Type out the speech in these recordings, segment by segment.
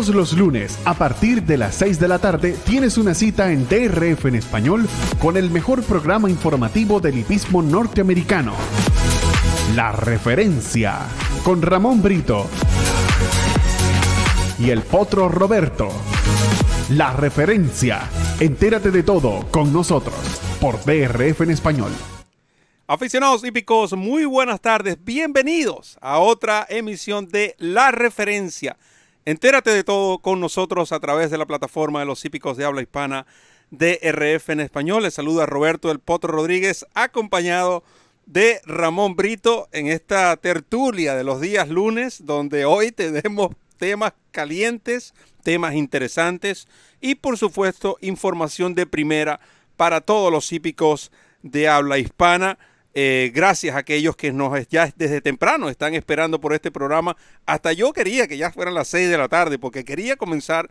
Todos los lunes, a partir de las 6 de la tarde, tienes una cita en DRF en español con el mejor programa informativo del hipismo norteamericano. La referencia, con Ramón Brito y el potro Roberto. La referencia. Entérate de todo con nosotros por DRF en español. Aficionados hípicos, muy buenas tardes. Bienvenidos a otra emisión de La Referencia. Entérate de todo con nosotros a través de la plataforma de los hípicos de habla hispana DRF en español. Les saluda Roberto El Potro Rodríguez, acompañado de Ramón Brito en esta tertulia de los días lunes, donde hoy tenemos temas calientes, temas interesantes y por supuesto información de primera para todos los hípicos de habla hispana. Eh, gracias a aquellos que nos ya desde temprano están esperando por este programa. Hasta yo quería que ya fueran las 6 de la tarde porque quería comenzar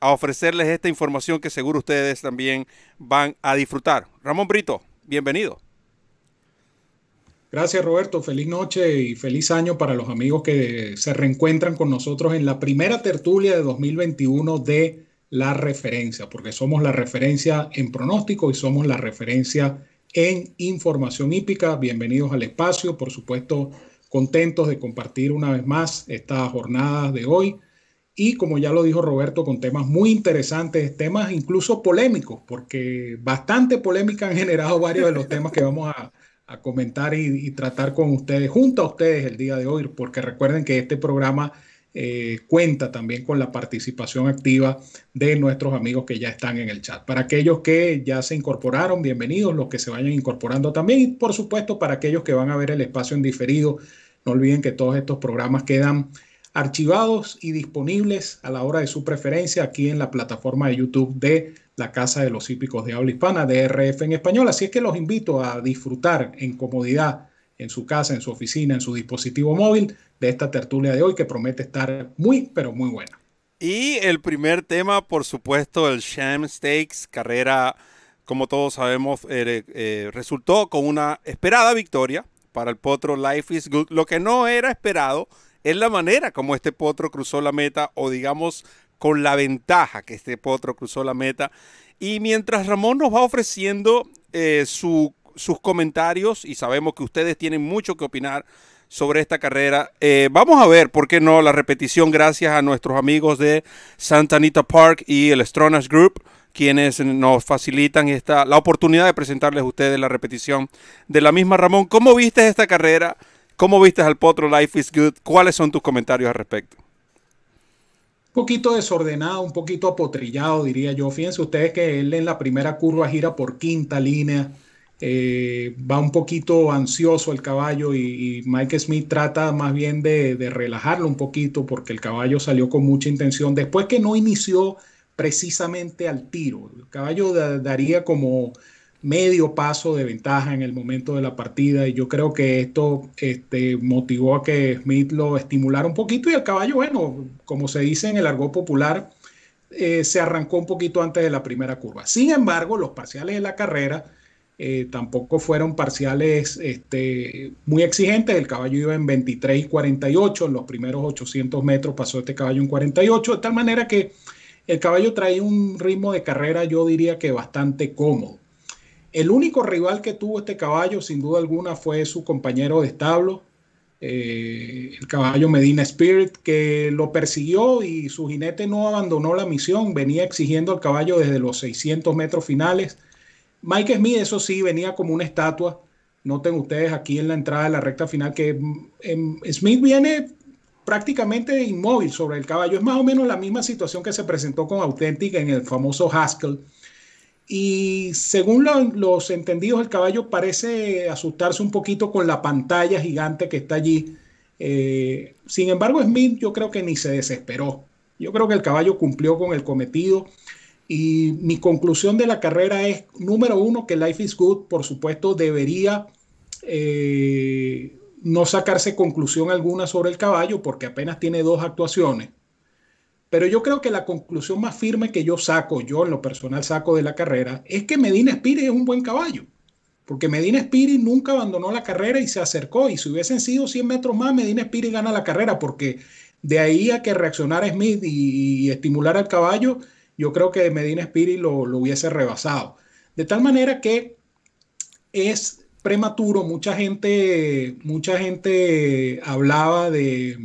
a ofrecerles esta información que seguro ustedes también van a disfrutar. Ramón Brito, bienvenido. Gracias Roberto, feliz noche y feliz año para los amigos que se reencuentran con nosotros en la primera tertulia de 2021 de la referencia, porque somos la referencia en pronóstico y somos la referencia en Información Hípica. Bienvenidos al espacio, por supuesto, contentos de compartir una vez más esta jornada de hoy. Y como ya lo dijo Roberto, con temas muy interesantes, temas incluso polémicos, porque bastante polémica han generado varios de los temas que vamos a, comentar y, tratar con ustedes, junto a ustedes el día de hoy, porque recuerden que este programa eh, cuenta también con la participación activa de nuestros amigos que ya están en el chat. Para aquellos que ya se incorporaron, bienvenidos, los que se vayan incorporando también y por supuesto para aquellos que van a ver el espacio en diferido, no olviden que todos estos programas quedan archivados y disponibles a la hora de su preferencia aquí en la plataforma de YouTube de la Casa de los Hípicos de Habla Hispana, DRF en español. Así es que los invito a disfrutar en comodidad en su casa, en su oficina, en su dispositivo móvil de esta tertulia de hoy que promete estar muy, pero muy buena. Y el primer tema, por supuesto, el Sham Stakes, carrera, como todos sabemos, eh, eh, resultó con una esperada victoria para el potro Life is Good. Lo que no era esperado es la manera como este potro cruzó la meta o digamos con la ventaja que este potro cruzó la meta. Y mientras Ramón nos va ofreciendo eh, sus comentarios, y sabemos que ustedes tienen mucho que opinar sobre esta carrera. Eh, vamos a ver, ¿por qué no? La repetición gracias a nuestros amigos de Santa Anita Park y el Stronach Group quienes nos facilitan esta, la oportunidad de presentarles a ustedes la repetición de la misma. Ramón, ¿cómo viste esta carrera? ¿Cómo viste al Potro Life is Good? ¿Cuáles son tus comentarios al respecto? Un poquito desordenado, un poquito apotrillado, diría yo. Fíjense ustedes que él en la primera curva gira por quinta línea eh, va un poquito ansioso el caballo y, Mike Smith trata más bien de, relajarlo un poquito porque el caballo salió con mucha intención. Después que no inició precisamente al tiro, el caballo daría como medio paso de ventaja en el momento de la partida y yo creo que esto este, motivó a que Smith lo estimulara un poquito y el caballo, bueno, como se dice en el argot popular, eh, se arrancó un poquito antes de la primera curva. Sin embargo, los parciales de la carrera, eh, tampoco fueron parciales este, muy exigentes. El caballo iba en 23 y 48, en los primeros 800 metros pasó este caballo en 48, de tal manera que el caballo traía un ritmo de carrera, yo diría que bastante cómodo. El único rival que tuvo este caballo, sin duda alguna, fue su compañero de establo, eh, el caballo Medina Spirit, que lo persiguió y su jinete no abandonó la misión, venía exigiendo al caballo desde los 600 metros finales Mike Smith, eso sí, venía como una estatua. Noten ustedes aquí en la entrada de la recta final que em, Smith viene prácticamente inmóvil sobre el caballo. Es más o menos la misma situación que se presentó con Authentic en el famoso Haskell. Y según los entendidos, el caballo parece asustarse un poquito con la pantalla gigante que está allí. Eh, sin embargo, Smith yo creo que ni se desesperó. Yo creo que el caballo cumplió con el cometido. Y mi conclusión de la carrera es, número uno, que Life is Good, por supuesto, debería eh, no sacarse conclusión alguna sobre el caballo porque apenas tiene dos actuaciones. Pero yo creo que la conclusión más firme que yo saco, yo en lo personal saco de la carrera, es que Medina Spirit es un buen caballo. Porque Medina Spirit nunca abandonó la carrera y se acercó. Y si hubiesen sido 100 metros más, Medina Spirit gana la carrera. Porque de ahí a que reaccionara Smith y estimular al caballo, yo creo que Medina Spirit lo, hubiese rebasado. De tal manera que es prematuro, mucha gente, mucha gente hablaba de,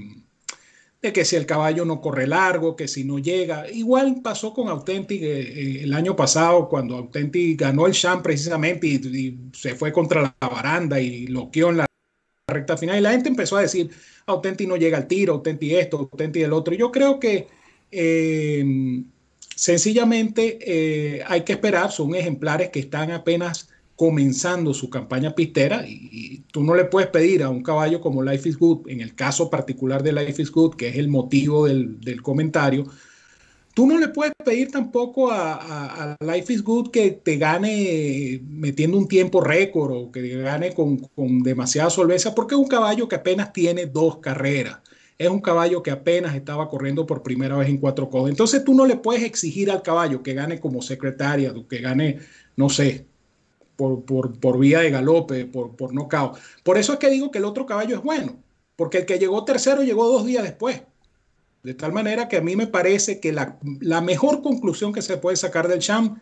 de que si el caballo no corre largo, que si no llega. Igual pasó con Authentic eh, eh, el año pasado, cuando Authentic ganó el Champ precisamente y, se fue contra la baranda y loqueó en la recta final. Y la gente empezó a decir, Authentic no llega al tiro, Authentic esto, Authentic el otro. Yo creo que eh, Sencillamente eh, hay que esperar, son ejemplares que están apenas comenzando su campaña pistera y, tú no le puedes pedir a un caballo como Life is Good, en el caso particular de Life is Good, que es el motivo del, comentario, tú no le puedes pedir tampoco a, Life is Good que te gane metiendo un tiempo récord o que gane con, con demasiada solvencia, porque es un caballo que apenas tiene dos carreras es un caballo que apenas estaba corriendo por primera vez en cuatro codos. Entonces tú no le puedes exigir al caballo que gane como secretaria, que gane, no sé, por, por, por vía de galope, por, por nocao. Por eso es que digo que el otro caballo es bueno, porque el que llegó tercero llegó dos días después. De tal manera que a mí me parece que la, la mejor conclusión que se puede sacar del champ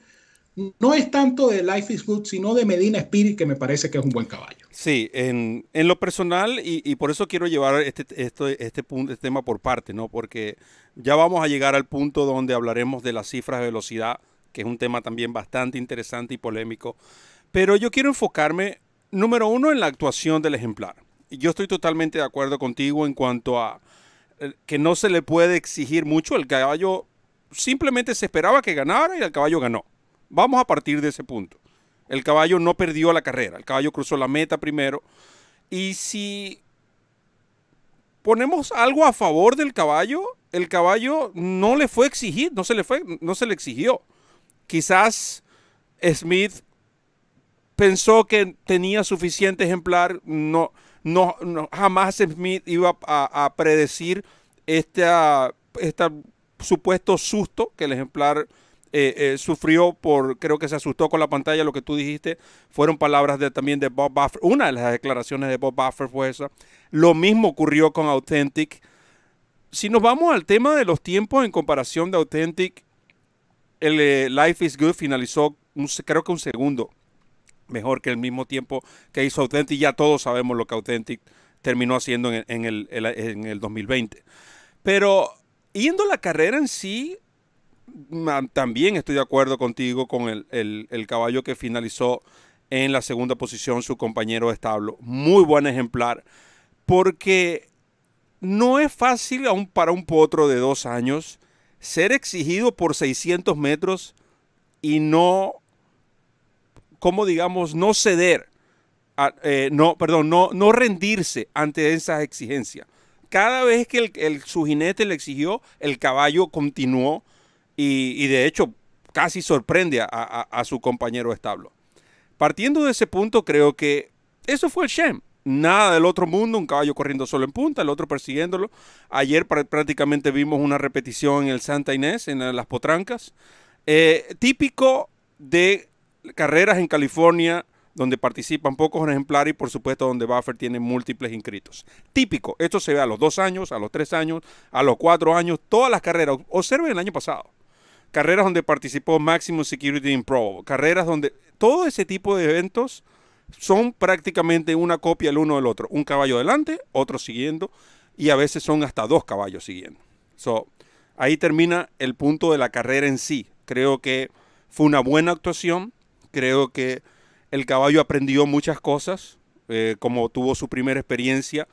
no es tanto de Life is Good, sino de Medina Spirit, que me parece que es un buen caballo. Sí, en, lo personal, y, por eso quiero llevar este, este, este, punto, este tema por parte, ¿no? Porque ya vamos a llegar al punto donde hablaremos de las cifras de velocidad, que es un tema también bastante interesante y polémico. Pero yo quiero enfocarme, número uno, en la actuación del ejemplar. Yo estoy totalmente de acuerdo contigo en cuanto a eh, que no se le puede exigir mucho. El caballo simplemente se esperaba que ganara y el caballo ganó. Vamos a partir de ese punto. El caballo no perdió la carrera, el caballo cruzó la meta primero. Y si ponemos algo a favor del caballo, el caballo no le fue exigido, no se le fue, no se le exigió. Quizás Smith pensó que tenía suficiente ejemplar, no, no, jamás Smith iba a, predecir este, este supuesto susto que el ejemplar eh, eh, sufrió por, creo que se asustó con la pantalla, lo que tú dijiste, fueron palabras de, también de Bob Buffer, una de las declaraciones de Bob Buffer fue esa. Lo mismo ocurrió con Authentic. Si nos vamos al tema de los tiempos en comparación de Authentic, el eh, Life is Good finalizó un, creo que un segundo mejor que el mismo tiempo que hizo Authentic. Ya todos sabemos lo que Authentic terminó haciendo en, el, en el 2020. Pero yendo a la carrera en sí, también estoy de acuerdo contigo con el, caballo que finalizó en la segunda posición su compañero de establo. Muy buen ejemplar, porque no es fácil aún para un potro de dos años ser exigido por 600 metros y no, como digamos, no ceder, eh, no, perdón, no, no rendirse ante esas exigencias. Cada vez que el, su jinete le exigió, el caballo continuó y, de hecho casi sorprende a, su compañero establo. Partiendo de ese punto, creo que eso fue el Shem. Nada del otro mundo, un caballo corriendo solo en punta, el otro persiguiéndolo. Ayer prácticamente vimos una repetición en el Santa Inés, en las Potrancas. Eh, típico de carreras en California donde participan pocos ejemplares y por supuesto donde Buffer tiene múltiples inscritos. Típico, esto se ve a los dos años, a los tres años, a los cuatro años, todas las carreras. Observen el año pasado carreras donde participó Maximum Security Improbable, carreras donde todo ese tipo de eventos son prácticamente una copia el uno del otro, un caballo adelante, otro siguiendo y a veces son hasta dos caballos siguiendo. So, ahí termina el punto de la carrera en sí. Creo que fue una buena actuación, creo que el caballo aprendió muchas cosas, eh, como tuvo su primera experiencia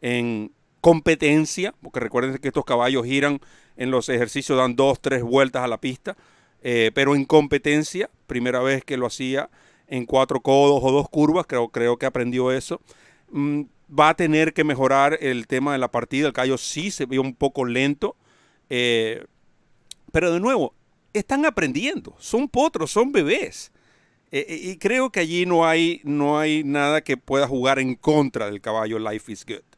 en competencia, porque recuerden que estos caballos giran en los ejercicios dan dos, tres vueltas a la pista, eh, pero en competencia, primera vez que lo hacía en cuatro codos o dos curvas, creo, creo que aprendió eso. Mm, va a tener que mejorar el tema de la partida, el caballo sí se vio un poco lento, eh, pero de nuevo, están aprendiendo, son potros, son bebés. Eh, y creo que allí no hay, no hay nada que pueda jugar en contra del caballo Life is Good.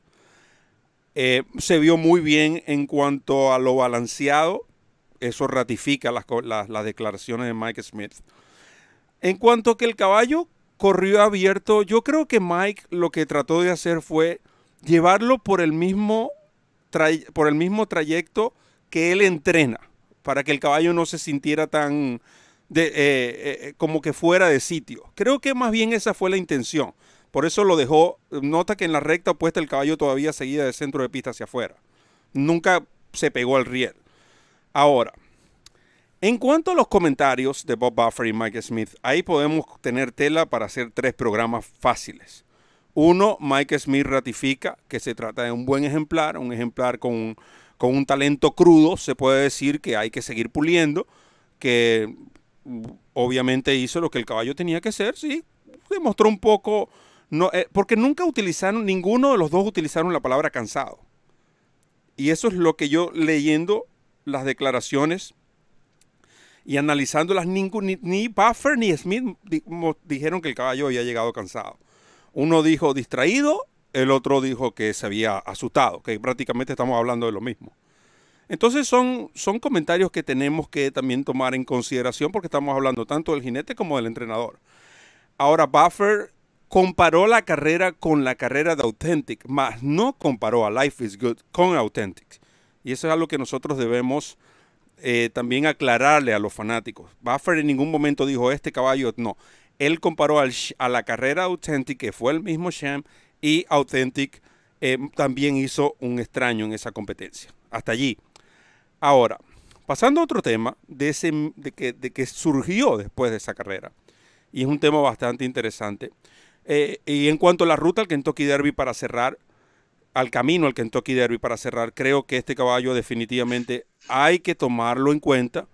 Eh, se vio muy bien en cuanto a lo balanceado. Eso ratifica las, declaraciones de Mike Smith. En cuanto a que el caballo corrió abierto, yo creo que Mike lo que trató de hacer fue llevarlo por el mismo, por el mismo trayecto que él entrena, para que el caballo no se sintiera tan de, eh, eh, como que fuera de sitio. Creo que más bien esa fue la intención. Por eso lo dejó. Nota que en la recta opuesta el caballo todavía seguía de centro de pista hacia afuera. Nunca se pegó al riel. Ahora, en cuanto a los comentarios de Bob Buffer y Mike Smith, ahí podemos tener tela para hacer tres programas fáciles. Uno, Mike Smith ratifica que se trata de un buen ejemplar, un ejemplar con, con un talento crudo, se puede decir que hay que seguir puliendo, que obviamente hizo lo que el caballo tenía que hacer, sí, demostró un poco eh, porque nunca utilizaron, ninguno de los dos utilizaron la palabra cansado. Y eso es lo que yo leyendo las declaraciones y analizándolas, ningún, ni, Buffer ni Smith dijeron que el caballo había llegado cansado. Uno dijo distraído, el otro dijo que se había asustado, que prácticamente estamos hablando de lo mismo. Entonces son, son comentarios que tenemos que también tomar en consideración porque estamos hablando tanto del jinete como del entrenador. Ahora, Buffer comparó la carrera con la carrera de Authentic, mas no comparó a Life is Good con Authentic. Y eso es algo que nosotros debemos eh, también aclararle a los fanáticos. Buffer en ningún momento dijo este caballo, no. Él comparó a la carrera Authentic, que fue el mismo Sham, y Authentic eh, también hizo un extraño en esa competencia. Hasta allí. Ahora, pasando a otro tema de, ese, de que, de que surgió después de esa carrera, y es un tema bastante interesante eh, y en cuanto a la ruta al Kentucky Derby para cerrar, al camino al Kentucky Derby para cerrar, creo que este caballo definitivamente hay que tomarlo en cuenta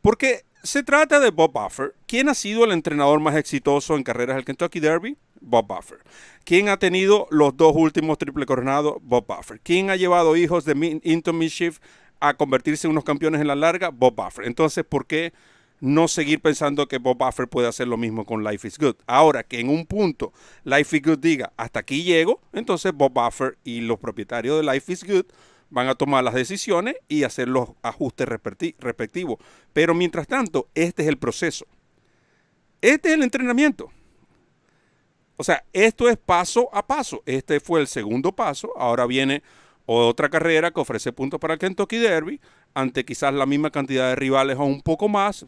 porque se trata de Bob Buffer. ¿Quién ha sido el entrenador más exitoso en carreras del Kentucky Derby? Bob Buffer. ¿Quién ha tenido los dos últimos triple coronados? Bob Buffer. ¿Quién ha llevado hijos de Into Mischief a convertirse en unos campeones en la larga? Bob Buffer. Entonces, ¿por qué no seguir pensando que Bob Buffer puede hacer lo mismo con Life is Good. Ahora que en un punto Life is Good diga, hasta aquí llego, entonces Bob Buffer y los propietarios de Life is Good van a tomar las decisiones y hacer los ajustes respectivos. Pero mientras tanto, este es el proceso. Este es el entrenamiento. O sea, esto es paso a paso. Este fue el segundo paso. Ahora viene otra carrera que ofrece puntos para el Kentucky Derby ante quizás la misma cantidad de rivales o un poco más.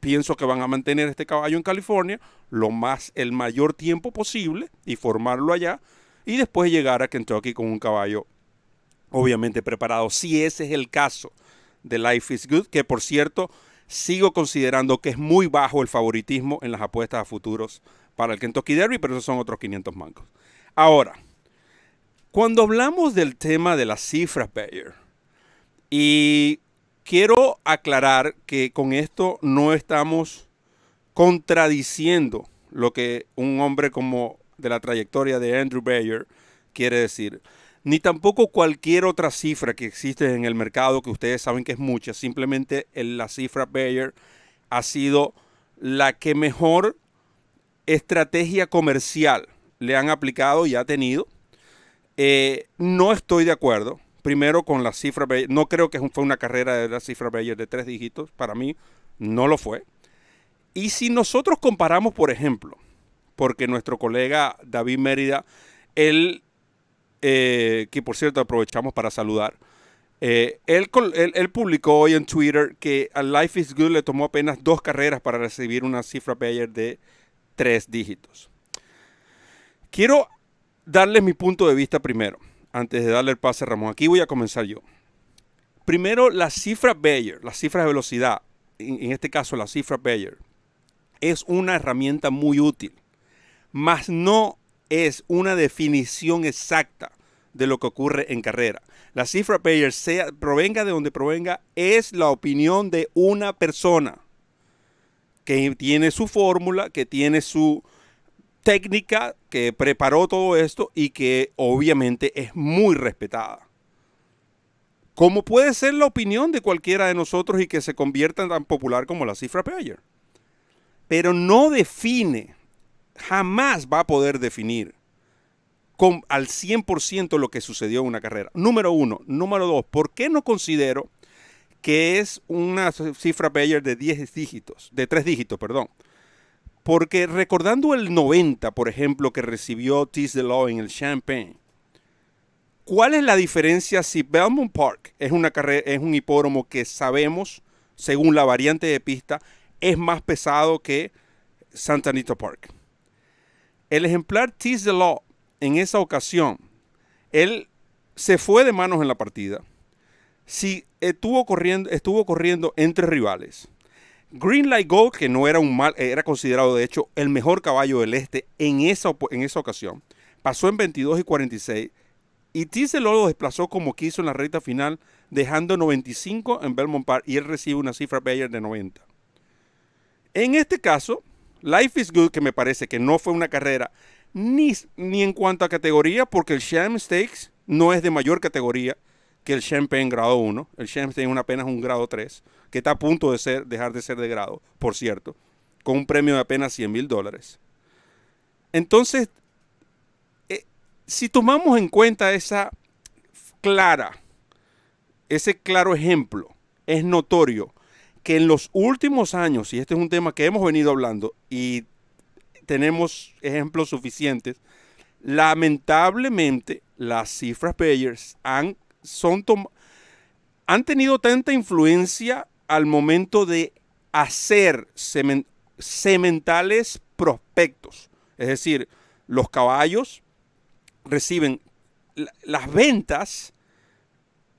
Pienso que van a mantener este caballo en California lo más, el mayor tiempo posible y formarlo allá y después llegar a Kentucky con un caballo obviamente preparado. Si ese es el caso de Life is Good, que por cierto sigo considerando que es muy bajo el favoritismo en las apuestas a futuros para el Kentucky Derby, pero esos son otros 500 mancos. Ahora, cuando hablamos del tema de las cifras, Bayer, y quiero aclarar que con esto no estamos contradiciendo lo que un hombre como de la trayectoria de Andrew Bayer quiere decir, ni tampoco cualquier otra cifra que existe en el mercado, que ustedes saben que es mucha, simplemente la cifra Bayer ha sido la que mejor estrategia comercial le han aplicado y ha tenido eh, no estoy de acuerdo, primero con la cifra, no creo que fue una carrera de la cifra Bayer de tres dígitos, para mí no lo fue. Y si nosotros comparamos, por ejemplo, porque nuestro colega David Mérida, él, eh, que por cierto aprovechamos para saludar, eh, él, publicó hoy en Twitter que a Life is Good le tomó apenas dos carreras para recibir una cifra Bayer de tres dígitos. Quiero darles mi punto de vista primero, antes de darle el pase a Ramón. Aquí voy a comenzar yo. Primero, la cifra Bayer, la cifra de velocidad, en este caso la cifra Bayer, es una herramienta muy útil, mas no es una definición exacta de lo que ocurre en carrera. La cifra Bayer, sea, provenga de donde provenga, es la opinión de una persona que tiene su fórmula, que tiene su técnica que preparó todo esto y que obviamente es muy respetada. Como puede ser la opinión de cualquiera de nosotros y que se convierta en tan popular como la cifra Payer. Pero no define, jamás va a poder definir con, al 100% lo que sucedió en una carrera. Número uno. Número dos, ¿por qué no considero que es una cifra Bayer de 10 dígitos, de 3 dígitos, perdón? Porque recordando el 90, por ejemplo, que recibió Tis the Law en el Champagne, ¿cuál es la diferencia si Belmont Park es, una es un hipódromo que sabemos, según la variante de pista, es más pesado que Santa Anita Park? El ejemplar Tis the Law en esa ocasión, él se fue de manos en la partida. Si estuvo corriendo, estuvo corriendo entre rivales Green Light Go, que no era un mal, era considerado de hecho el mejor caballo del este en esa, en esa ocasión, pasó en 22 y 46 y Tizelolo desplazó como quiso en la recta final, dejando 95 en Belmont Park y él recibe una cifra Bayer de 90. En este caso, Life is Good, que me parece que no fue una carrera ni, ni en cuanto a categoría, porque el Sham Stakes no es de mayor categoría, que el en grado 1. El Champagne en apenas un grado 3, que está a punto de ser, dejar de ser de grado, por cierto, con un premio de apenas 100 mil dólares. Entonces, eh, si tomamos en cuenta esa clara, ese claro ejemplo, es notorio que en los últimos años, y este es un tema que hemos venido hablando y tenemos ejemplos suficientes, lamentablemente las cifras payers han son han tenido tanta influencia al momento de hacer cementales sementales prospectos. Es decir, los caballos reciben las ventas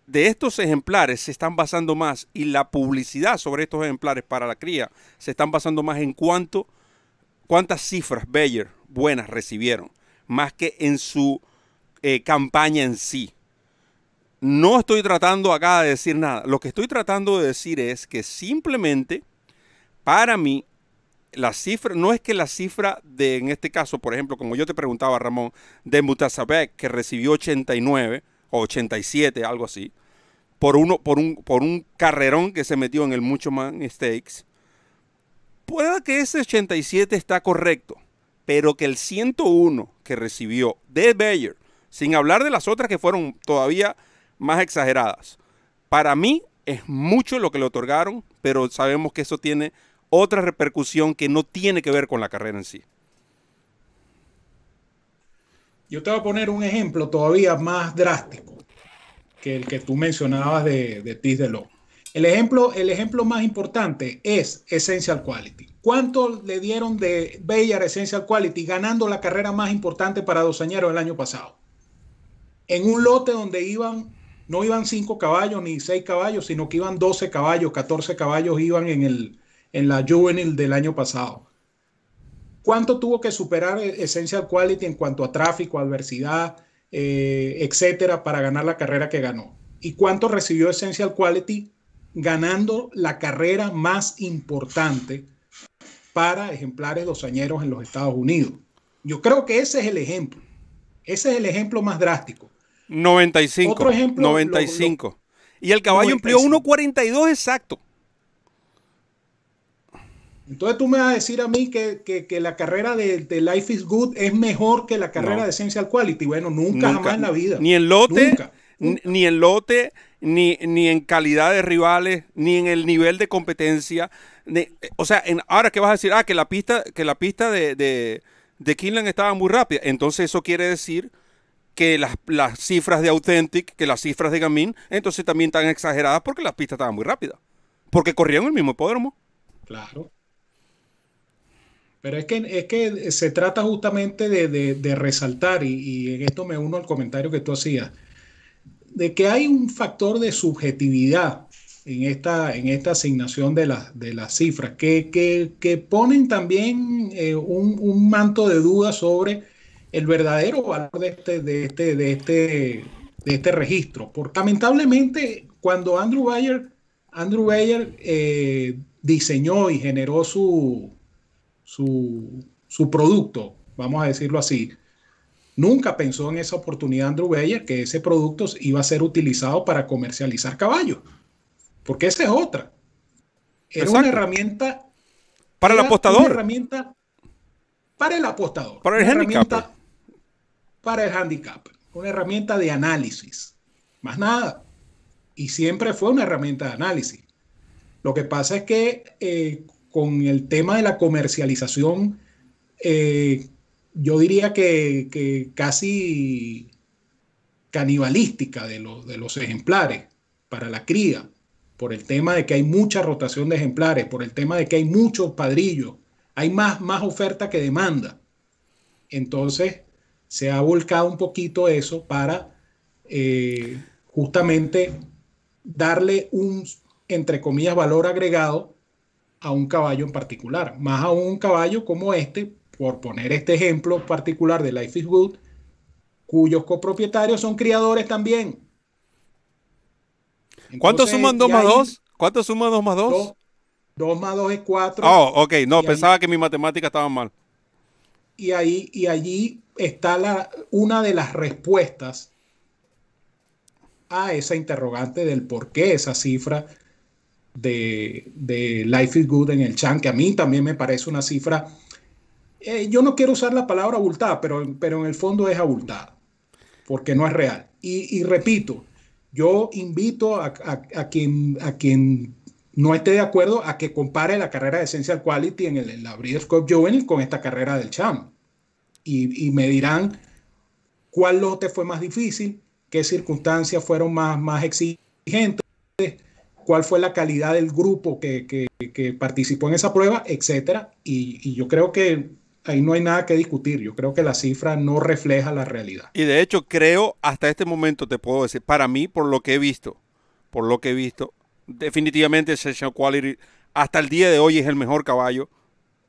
de estos ejemplares se están basando más y la publicidad sobre estos ejemplares para la cría se están basando más en cuánto cuántas cifras Bayer buenas recibieron, más que en su eh, campaña en sí. No estoy tratando acá de decir nada. Lo que estoy tratando de decir es que simplemente, para mí, la cifra, no es que la cifra de, en este caso, por ejemplo, como yo te preguntaba, Ramón, de Mutasabek, que recibió 89 o 87, algo así, por, uno, por, un, por un carrerón que se metió en el Mucho Man Stakes, pueda que ese 87 está correcto, pero que el 101 que recibió de Bayer, sin hablar de las otras que fueron todavía más exageradas. Para mí es mucho lo que le otorgaron, pero sabemos que eso tiene otra repercusión que no tiene que ver con la carrera en sí. Yo te voy a poner un ejemplo todavía más drástico que el que tú mencionabas de, de de El ejemplo, el ejemplo más importante es Essential Quality. ¿Cuánto le dieron de Bayer Essential Quality ganando la carrera más importante para Dosañero el año pasado? En un lote donde iban no iban 5 caballos ni 6 caballos, sino que iban 12 caballos, 14 caballos iban en, en la juvenil del año pasado. ¿Cuánto tuvo que superar Essential Quality en cuanto a tráfico, adversidad, eh, etcétera, para ganar la carrera que ganó? ¿Y cuánto recibió Essential Quality ganando la carrera más importante para ejemplares dosañeros en los Estados Unidos? Yo creo que ese es el ejemplo. Ese es el ejemplo más drástico. 95. 95. y el caballo empleó 1.42 exacto. Entonces tú me vas a decir a mí que, la carrera de, Life is Good es mejor que la carrera de Essential Quality. Bueno, nunca, jamás en la vida. Ni en lote, ni en lote, ni, ni, en calidad de rivales, ni en el nivel de competencia. o sea, ahora que vas a decir, ah, que la pista, que la pista de, de, de estaba muy rápida. Entonces eso quiere decir que las, cifras de Authentic, que las cifras de Gamín, entonces también están exageradas porque las pistas estaban muy rápidas. Porque corrían el mismo hipódromo. Claro. Pero es que, es que se trata justamente de, resaltar, y, en esto me uno al comentario que tú hacías, de que hay un factor de subjetividad en esta, en esta asignación de, de las cifras, que, ponen también eh, un, un, manto de duda sobre el verdadero valor de este, de este, de este, de este registro. Porque lamentablemente, cuando Andrew Bayer, Andrew Bayer eh, diseñó y generó su, su, su, producto, vamos a decirlo así, nunca pensó en esa oportunidad Andrew Bayer que ese producto iba a ser utilizado para comercializar caballos. Porque esa es otra. Era una herramienta. Para el apostador. herramienta para el apostador. Para el para el handicap, una herramienta de análisis, más nada. Y siempre fue una herramienta de análisis. Lo que pasa es que eh, con el tema de la comercialización, eh, yo diría que, casi canibalística de, de los ejemplares para la cría, por el tema de que hay mucha rotación de ejemplares, por el tema de que hay muchos padrillos, hay más, más oferta que demanda. Entonces, se ha volcado un poquito eso para eh, justamente darle un, entre comillas, valor agregado a un caballo en particular, más a un caballo como este, por poner este ejemplo particular de Life is Good, cuyos copropietarios son criadores también. ¿Cuánto suman 2 más 2? ¿Cuánto suma 2 más 2? 2 más 2 es 4. Oh, ok, no, pensaba que mi matemática estaba mal y, ahí, y allí está la, una de las respuestas a esa interrogante del por qué esa cifra de, de Life is Good en el Chan, que a mí también me parece una cifra, eh, yo no quiero usar la palabra abultada, pero, pero en el fondo es abultada, porque no es real. Y, repito, yo invito a, a, a, quien, a quien no esté de acuerdo a que compare la carrera de Essential Quality en, el, la Breeders' Cup Juvenil con esta carrera del Champ. Y, me dirán cuál lote fue más difícil, qué circunstancias fueron más, más exigentes, cuál fue la calidad del grupo que, que, que participó en esa prueba, etcétera. y yo creo que ahí no hay nada que discutir. Yo creo que la cifra no refleja la realidad. Y de hecho, creo hasta este momento, te puedo decir, para mí, por lo que he visto, por lo que he visto, definitivamente Session Quality hasta el día de hoy es el mejor caballo.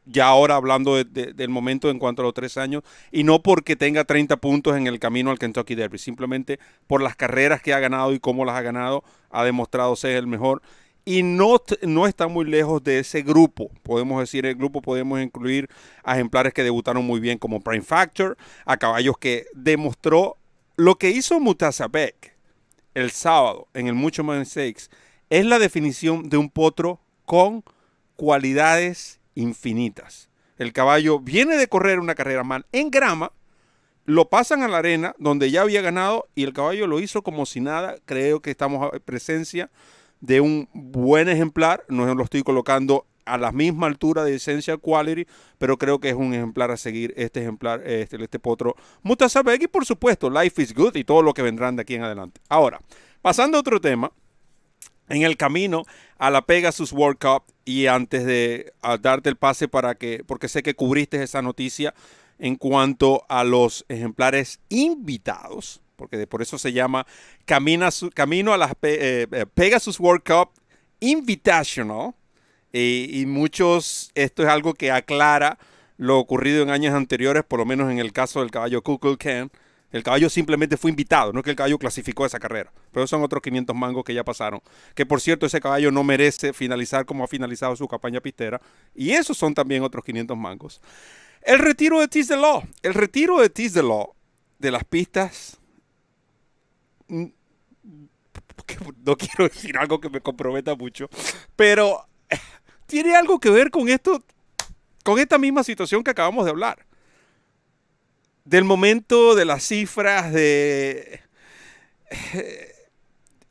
Ya ahora hablando del momento en cuanto a los tres años, y no porque tenga 30 puntos en el camino al Kentucky Derby, simplemente por las carreras que ha ganado y cómo las ha ganado, ha demostrado ser el mejor. Y no, no está muy lejos de ese grupo, podemos decir el grupo, podemos incluir a ejemplares que debutaron muy bien como Prime Factor, a caballos que demostró lo que hizo Mutasabek el sábado en el Mucho Man Stakes es la definición de un potro con cualidades infinitas. El caballo viene de correr una carrera mal en grama, lo pasan a la arena donde ya había ganado y el caballo lo hizo como si nada. Creo que estamos a presencia de un buen ejemplar. No lo estoy colocando a la misma altura de Essential Quality, pero creo que es un ejemplar a seguir este ejemplar, este, este potro Mutasabeg y por supuesto Life is Good y todo lo que vendrán de aquí en adelante. Ahora, pasando a otro tema, en el camino a la Pegasus World Cup y antes de darte el pase para que, porque sé que cubriste esa noticia en cuanto a los ejemplares invitados, porque de, por eso se llama Camino a la eh, eh, Pegasus World Cup Invitational. y muchos, esto es algo que aclara lo ocurrido en años anteriores, por lo menos en el caso del caballo Cuckoo Ken. El caballo simplemente fue invitado, no es que el caballo clasificó esa carrera. Pero son otros 500 mangos que ya pasaron. Que por cierto, ese caballo no merece finalizar como ha finalizado su campaña pistera. Y esos son también otros 500 mangos. El retiro de Tis de Law. El retiro de Tis de Law de las pistas. Mm, no quiero decir algo que me comprometa mucho. Pero eh, tiene algo que ver con esto, con esta misma situación que acabamos de hablar del momento, de las cifras, de... Eh,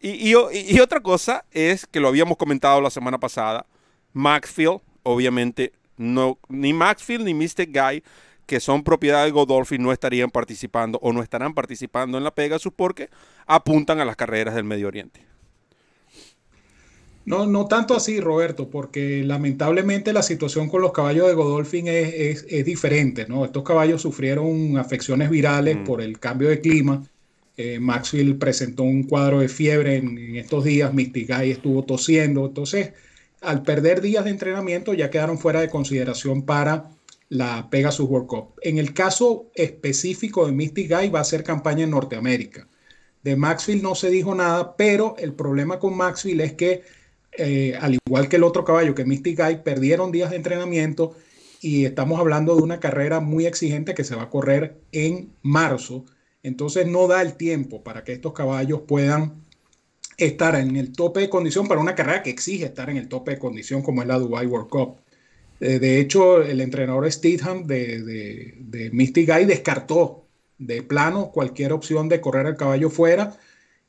y, otra cosa es que lo habíamos comentado la semana pasada, Maxfield, obviamente, no, ni Maxfield ni Mr. Guy, que son propiedad de Godolphin, no estarían participando o no estarán participando en la Pegasus porque apuntan a las carreras del Medio Oriente. No, no tanto así, Roberto, porque lamentablemente la situación con los caballos de Godolphin es, diferente, ¿no? Estos caballos sufrieron afecciones virales mm. por el cambio de clima. Eh, presentó un cuadro de fiebre en, estos días, Guy estuvo tosiendo, entonces al perder días de entrenamiento ya quedaron fuera de consideración para la Pegasus World Cup. En el caso específico de Misty Guy va a ser campaña en Norteamérica. De Maxfield no se dijo nada, pero el problema con Maxfield es que eh, al igual que el otro caballo, que es Mystic perdieron días de entrenamiento y estamos hablando de una carrera muy exigente que se va a correr en marzo. Entonces no da el tiempo para que estos caballos puedan estar en el tope de condición para una carrera que exige estar en el tope de condición como es la Dubai World Cup. Eh, de hecho, el entrenador Steedham de, de, Guy Mystic descartó de plano cualquier opción de correr al caballo fuera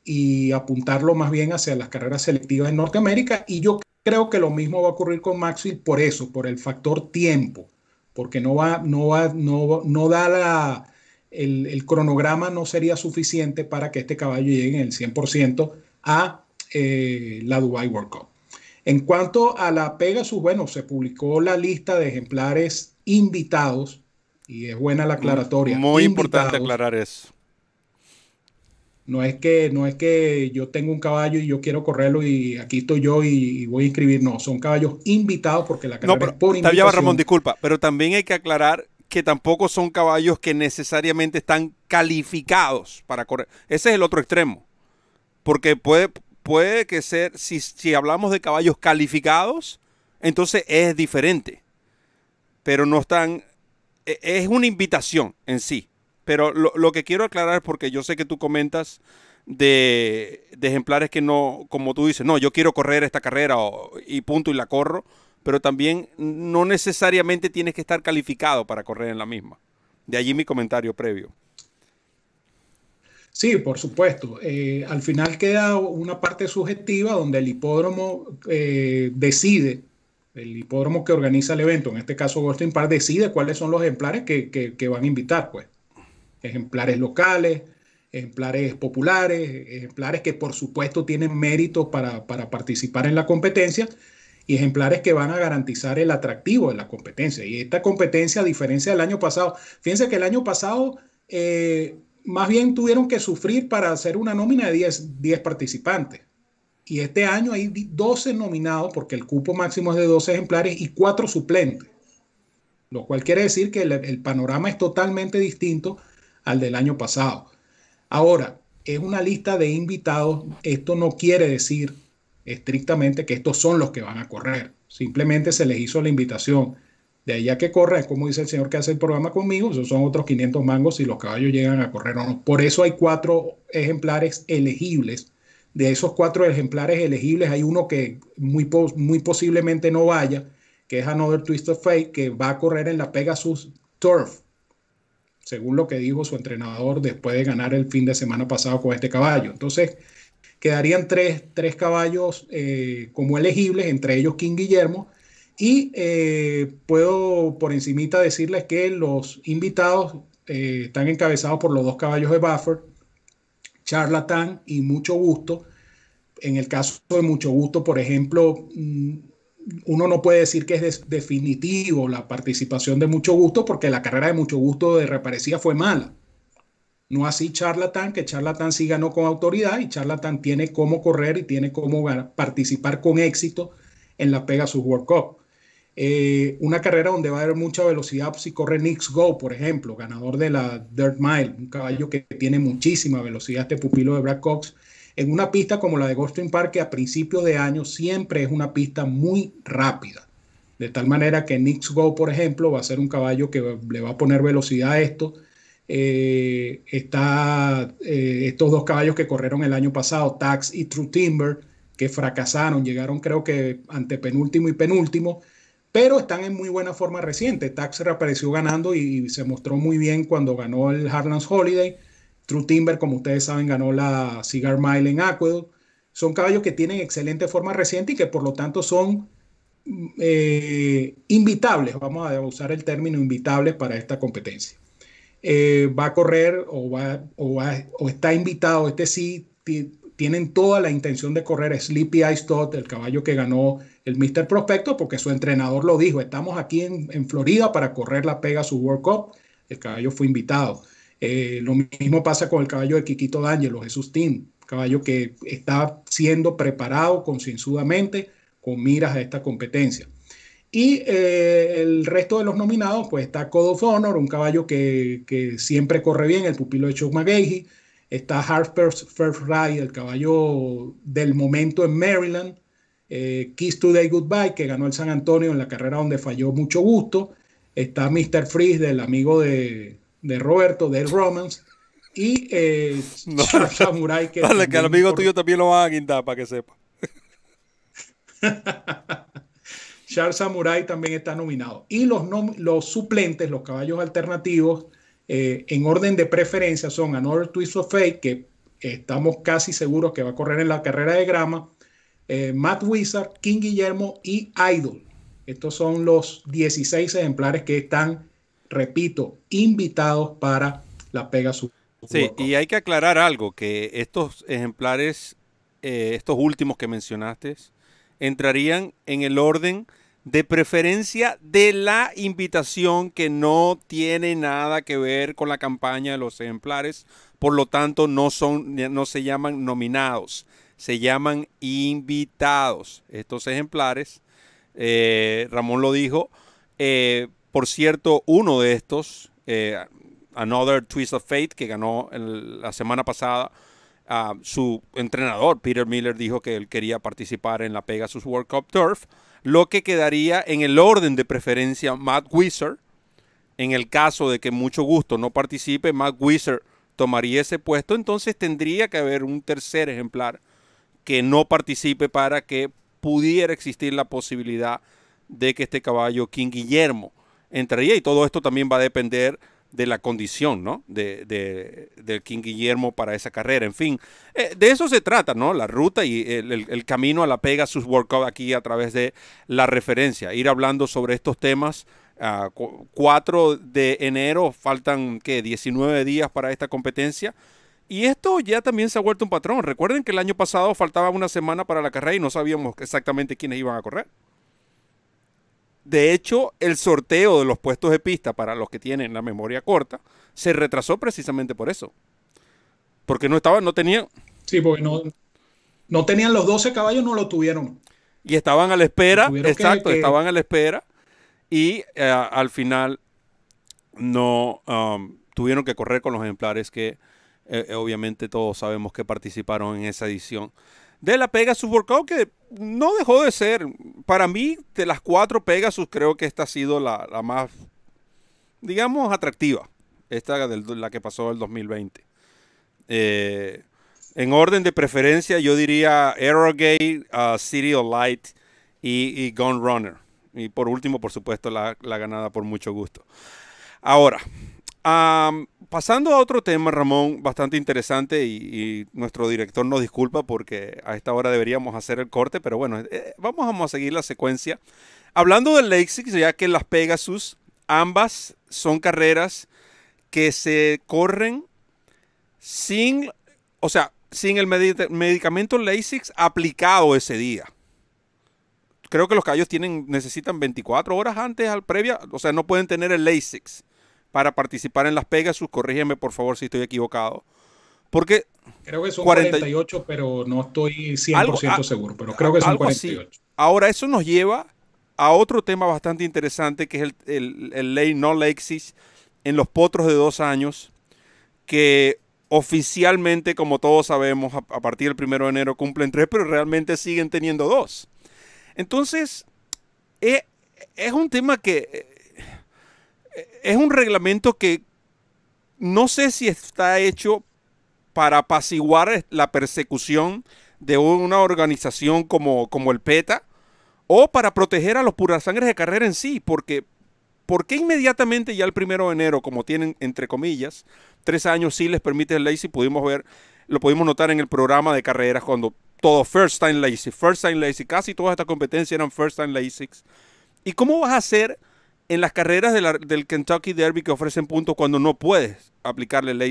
y apuntarlo más bien hacia las carreras selectivas en Norteamérica. Y yo creo que lo mismo va a ocurrir con Maxi por eso, por el factor tiempo, porque no va, no va, no, no da la, el, cronograma no sería suficiente para que este caballo llegue en el 100% a eh, la Dubai World Cup. En cuanto a la Pegasus, bueno, se publicó la lista de ejemplares invitados y es buena la aclaratoria. Muy importante aclarar eso. No es que, no es que yo tengo un caballo y yo quiero correrlo y aquí estoy yo y, voy a inscribir. No, son caballos invitados porque la carrera es por invitación. Ramón, disculpa, pero también hay que aclarar que tampoco son caballos que necesariamente están calificados para correr. Ese es el otro extremo. Porque puede, puede que ser, si, si hablamos de caballos calificados, entonces es diferente. Pero no están, e, es una invitación en sí. Pero lo, que quiero aclarar, porque yo sé que tú comentas de, ejemplares que no, como tú dices, no, yo quiero correr esta carrera y punto y la corro, pero también no necesariamente tienes que estar calificado para correr en la misma. De allí mi comentario previo. Sí, por supuesto. Eh, al final queda una parte subjetiva donde el hipódromo eh, decide, el hipódromo que organiza el evento, en este caso Golden Park, decide cuáles son los ejemplares que, que van a invitar, pues ejemplares locales, ejemplares populares, ejemplares que por supuesto tienen méritos para, participar en la competencia y ejemplares que van a garantizar el atractivo de la competencia. Y esta competencia, a diferencia del año pasado, fíjense que el año pasado eh, más bien tuvieron que sufrir para hacer una nómina de 10, participantes. Y este año hay 12 nominados, porque el cupo máximo es de 12 ejemplares y 4 suplentes. Lo cual quiere decir que el panorama es totalmente distinto al del año pasado. Ahora, es una lista de invitados. Esto no quiere decir estrictamente que estos son los que van a correr. Simplemente se les hizo la invitación. De allá que corra, como dice el señor que hace el programa conmigo, esos son otros 500 mangos si los caballos llegan a correr o no. Por eso hay cuatro ejemplares elegibles. De esos cuatro ejemplares elegibles hay uno que muy, muy posiblemente no vaya, que es Another Twist of Fate, que va a correr en la Pegasus Turf, según lo que dijo su entrenador después de ganar el fin de semana pasado con este caballo. Entonces, quedarían tres, tres caballos eh, como elegibles, entre ellos King Guillermo. Y eh, puedo por encimita decirles que los invitados eh, están encabezados por los dos caballos de Buffer, Charlatan y Mucho Gusto. En el caso de Mucho Gusto, por ejemplo, mm, uno no puede decir que es definitivo la participación de Mucho Gusto porque la carrera de Mucho Gusto de Reparecía fue mala. No así Charlatan, que Charlatan sí ganó con autoridad y Charlatan tiene cómo correr y tiene cómo participar con éxito en la Pegasus World Cup. Eh, una carrera donde va a haber mucha velocidad pues, si corre Nix Go, por ejemplo, ganador de la Dirt Mile, un caballo que tiene muchísima velocidad, este pupilo de Brad Cox en una pista como la de Goldstein Park, que a principios de año siempre es una pista muy rápida. De tal manera que Nix Go, por ejemplo, va a ser un caballo que le va a poner velocidad a esto. Eh, eh, estos dos caballos que corrieron el año pasado, Tax y True Timber, que fracasaron, llegaron creo que ante penúltimo y penúltimo, pero están en muy buena forma reciente. Tax reapareció ganando y, se mostró muy bien cuando ganó el Harlan's Holiday. True Timber, como ustedes saben, ganó la Cigar Mile en Aqueduct. Son caballos que tienen excelente forma reciente y que por lo tanto son mm, eh, invitables, vamos a usar el término invitables para esta competencia. Eh, va a correr o, está invitado, este sí, tienen toda la intención de correr Sleepy Ice Todd, el caballo que ganó el Mr. Prospecto, porque su entrenador lo dijo, estamos aquí en, Florida para correr la su World Cup, el caballo fue invitado. Eh, lo mismo pasa con el caballo de Quiquito D'Angelo, Jesús Tim, caballo que está siendo preparado concienzudamente con miras a esta competencia. Y eh, el resto de los nominados, pues está Code of Honor, un caballo que, siempre corre bien, el pupilo de Chuck McGahey. Está Harper's First Ride, el caballo del momento en Maryland. Eh, Kiss Today Goodbye, que ganó el San Antonio en la carrera donde falló mucho gusto. Está Mr. Freeze, del amigo de, de Roberto, del Romans y eh, Char Samurai. Que, que el amigo tuyo también lo va a guindar para que sepa. Char Samurai también está nominado. Y los, los suplentes, los caballos alternativos, eh, en orden de preferencia son Another Twist of Fate, que estamos casi seguros que va a correr en la carrera de grama, eh, Matt Wizard, King Guillermo y Idol. Estos son los 16 ejemplares que están repito, invitados para la Pegasus. Sí, y hay que aclarar algo, que estos ejemplares, eh, estos últimos que mencionaste, entrarían en el orden de preferencia de la invitación que no tiene nada que ver con la campaña de los ejemplares, por lo tanto no son no se llaman nominados, se llaman invitados. Estos ejemplares, eh, Ramón lo dijo, eh, por cierto, uno de estos, eh, Another Twist of Fate, que ganó la semana pasada, ah, su entrenador, Peter Miller, dijo que él quería participar en la Pegasus World Cup Turf, lo que quedaría en el orden de preferencia Matt Wizard. En el caso de que mucho gusto no participe, Matt Wizard tomaría ese puesto, entonces tendría que haber un tercer ejemplar que no participe para que pudiera existir la posibilidad de que este caballo King Guillermo entre Y todo esto también va a depender de la condición, ¿no? De, del King Guillermo para esa carrera. En fin, eh, de eso se trata, ¿no? La ruta y el, camino a la pega sus Workout aquí a través de la referencia. Ir hablando sobre estos temas. Uh, ah, 4 de enero, faltan, ¿qué? 19 días para esta competencia. Y esto ya también se ha vuelto un patrón. Recuerden que el año pasado faltaba una semana para la carrera y no sabíamos exactamente quiénes iban a correr. De hecho, el sorteo de los puestos de pista para los que tienen la memoria corta se retrasó precisamente por eso. Porque no estaban, no tenían. Sí, porque no, no tenían los 12 caballos, no lo tuvieron. Y estaban a la espera, exacto, estaban a la espera. Y eh, al final no um, tuvieron que correr con los ejemplares que eh, obviamente todos sabemos que participaron en esa edición de la Pegasus Workout, que no dejó de ser. Para mí, de las cuatro Pegasus, creo que esta ha sido la, más, digamos, atractiva. Esta de la que pasó el 2020. Eh, en orden de preferencia, yo diría Arrowgate, uh, City of Light y, y, Gun Runner. Y por último, por supuesto, la, la ganada por mucho gusto. Ahora, pasando a otro tema, Ramón, bastante interesante y, nuestro director nos disculpa porque a esta hora deberíamos hacer el corte, pero bueno, eh, vamos, a seguir la secuencia. Hablando del Leipzig, ya que las Pegasus, ambas son carreras que se corren sin, o sea, sin el medicamento Lasix aplicado ese día creo que los callos tienen, necesitan 24 horas antes al previa, o sea, no pueden tener el Lasix para participar en Las Pegasus. Corrígeme, por favor, si estoy equivocado. Porque. Creo que son 48, pero no estoy 100% ah, seguro, pero creo que son 48. Ahora, eso nos lleva a otro tema bastante interesante que es el, ley no lexis en los potros de dos años, que oficialmente, como todos sabemos, a, partir del 1 de enero cumplen tres, pero realmente siguen teniendo dos. Entonces, eh, es un tema que eh, es un reglamento que no sé si está hecho para apaciguar la persecución de una organización como, como el PETA o para proteger a los purasangres de carrera en sí, porque ¿por qué inmediatamente ya el primero de enero, como tienen entre comillas, tres años sí les permite el lazy, pudimos ver, lo pudimos notar en el programa de carreras cuando todo first time lazy, first time lazy, casi todas estas competencias eran first time lazy. ¿Y cómo vas a hacer en las carreras del Kentucky Derby que ofrecen puntos cuando no puedes aplicarle el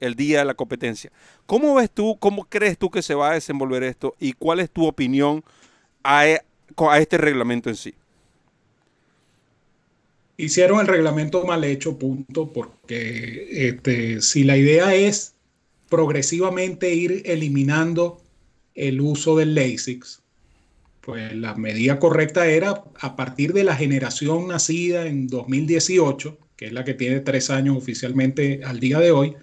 el día de la competencia. ¿Cómo ves tú, cómo crees tú que se va a desenvolver esto y cuál es tu opinión a, e, este reglamento en sí? Hicieron el reglamento mal hecho, punto, porque este, si la idea es progresivamente ir eliminando el uso del LASIX, pues, la medida correcta era a partir de la generación nacida en 2018, que es la que tiene tres años oficialmente al día de hoy,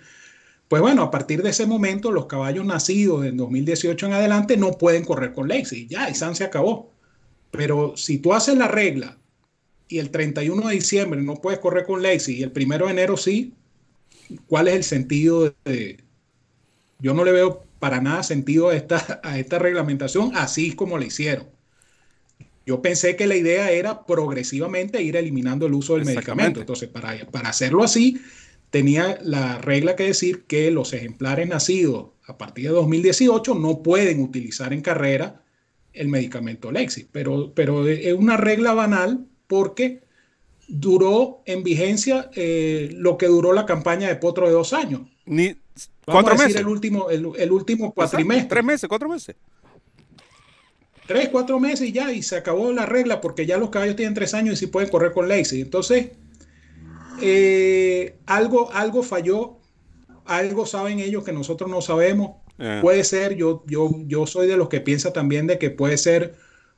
pues bueno, a partir de ese momento los caballos nacidos en 2018 en adelante no pueden correr con Lexi, ya, y San se acabó. Pero si tú haces la regla y el 31 de diciembre no puedes correr con Lexi y el 1 de enero sí, ¿cuál es el sentido de... Yo no le veo para nada sentido a esta, a esta reglamentación, así como la hicieron. Yo pensé que la idea era progresivamente ir eliminando el uso del medicamento. Entonces, para, para hacerlo así, tenía la regla que decir que los ejemplares nacidos a partir de 2018 no pueden utilizar en carrera el medicamento Lexi. pero, pero es una regla banal porque duró en vigencia eh, lo que duró la campaña de Potro de dos años. Ni cuatro meses. El último, el, último cuatrimestre. tres meses, cuatro meses tres, cuatro meses y ya, y se acabó la regla porque ya los caballos tienen tres años y sí pueden correr con Lacey. Entonces, eh, algo, algo falló, algo saben ellos que nosotros no sabemos. Eh. Puede ser, yo, yo, yo soy de los que piensa también de que puede ser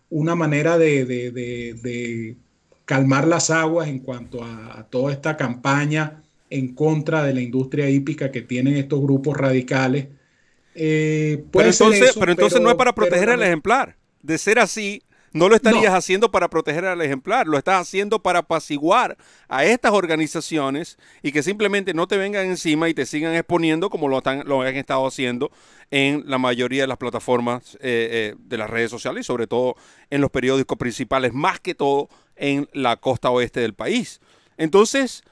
una manera de, calmar las aguas en cuanto a, toda esta campaña en contra de la industria hípica que tienen estos grupos radicales. Eh, pero entonces, entonces no es para proteger al ejemplar de ser así, no lo estarías haciendo para proteger al ejemplar, lo estás haciendo para apaciguar a estas organizaciones y que simplemente no te vengan encima y te sigan exponiendo como lo, están, lo han estado haciendo en la mayoría de las plataformas eh, eh, de las redes sociales y sobre todo en los periódicos principales, más que todo en la costa oeste del país. Entonces,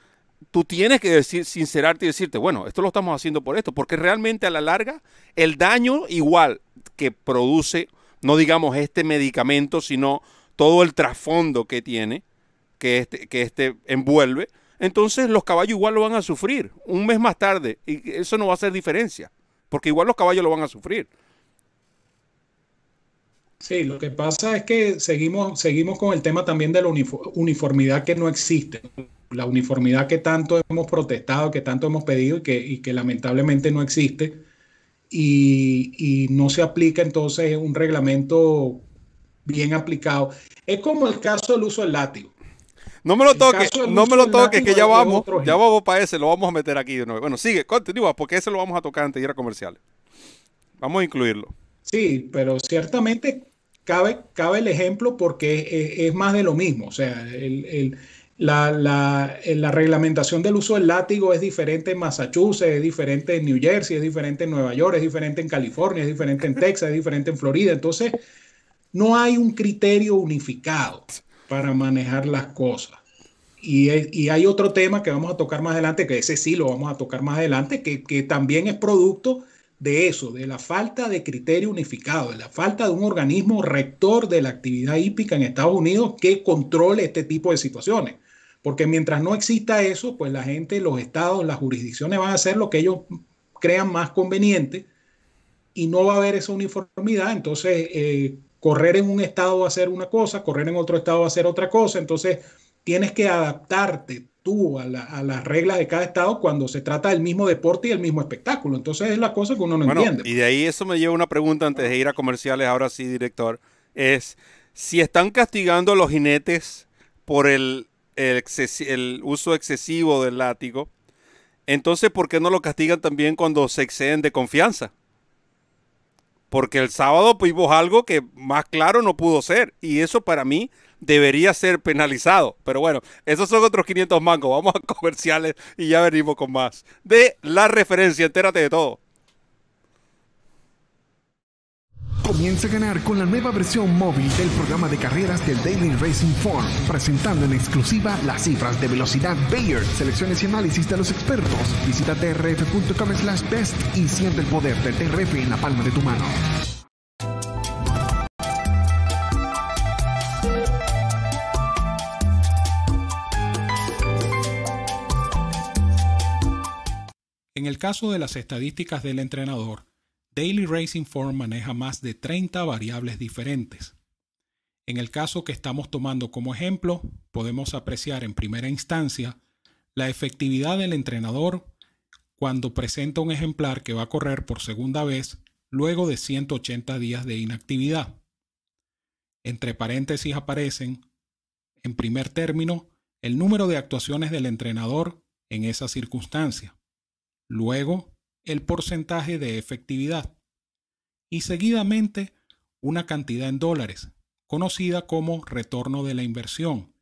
tú tienes que decir, sincerarte y decirte, bueno, esto lo estamos haciendo por esto, porque realmente a la larga el daño igual que produce no digamos este medicamento, sino todo el trasfondo que tiene, que este, que este envuelve, entonces los caballos igual lo van a sufrir un mes más tarde y eso no va a hacer diferencia, porque igual los caballos lo van a sufrir. Sí, lo que pasa es que seguimos, seguimos con el tema también de la uniformidad que no existe, la uniformidad que tanto hemos protestado, que tanto hemos pedido y que, y que lamentablemente no existe y, no se aplica entonces un reglamento bien aplicado. Es como el caso del uso del látigo. No me lo toques, no me lo toques, que ya vamos, ya vamos para ese, lo vamos a meter aquí de nuevo. Bueno, sigue, continúa, porque ese lo vamos a tocar antes de ir comerciales. Vamos a incluirlo. Sí, pero ciertamente cabe, cabe el ejemplo porque es, más de lo mismo. O sea, el, eh, la, reglamentación del uso del látigo es diferente en Massachusetts, es diferente en New Jersey, es diferente en Nueva York, es diferente en California, es diferente en Texas, es diferente en Florida. Entonces, no hay un criterio unificado para manejar las cosas. Y, hay otro tema que vamos a tocar más adelante, que ese sí lo vamos a tocar más adelante, que también es producto de eso, de la falta de criterio unificado, de la falta de un organismo rector de la actividad hípica en Estados Unidos que controle este tipo de situaciones porque mientras no exista eso, pues la gente, los estados, las jurisdicciones van a hacer lo que ellos crean más conveniente y no va a haber esa uniformidad. Entonces, eh, correr en un estado va a ser una cosa, correr en otro estado va a ser otra cosa. Entonces, tienes que adaptarte tú a, las reglas de cada estado cuando se trata del mismo deporte y el mismo espectáculo. Entonces, es la cosa que uno no entiende. Y de ahí eso me lleva una pregunta antes de ir a comerciales, ahora sí, director, es si están castigando a los jinetes por el el, uso excesivo del látigo, entonces ¿por qué no lo castigan también cuando se exceden de confianza? Porque el sábado vimos algo que más claro no pudo ser y eso para mí debería ser penalizado. Pero bueno, esos son otros 500 mangos. Vamos a comerciales y ya venimos con más de la referencia. Entérate de todo. Comienza a ganar con la nueva versión móvil del programa de carreras del Daily Racing Form, presentando en exclusiva las cifras de velocidad Bayer, selecciones y análisis de los expertos. Visita trf.com slash best y siente el poder del TRF en la palma de tu mano. En el caso de las estadísticas del entrenador, Daily Racing Form maneja más de 30 variables diferentes. En el caso que estamos tomando como ejemplo, podemos apreciar en primera instancia la efectividad del entrenador cuando presenta un ejemplar que va a correr por segunda vez luego de 180 días de inactividad. Entre paréntesis aparecen, en primer término, el número de actuaciones del entrenador en esa circunstancia. Luego, el porcentaje de efectividad y seguidamente una cantidad en dólares, conocida como retorno de la inversión,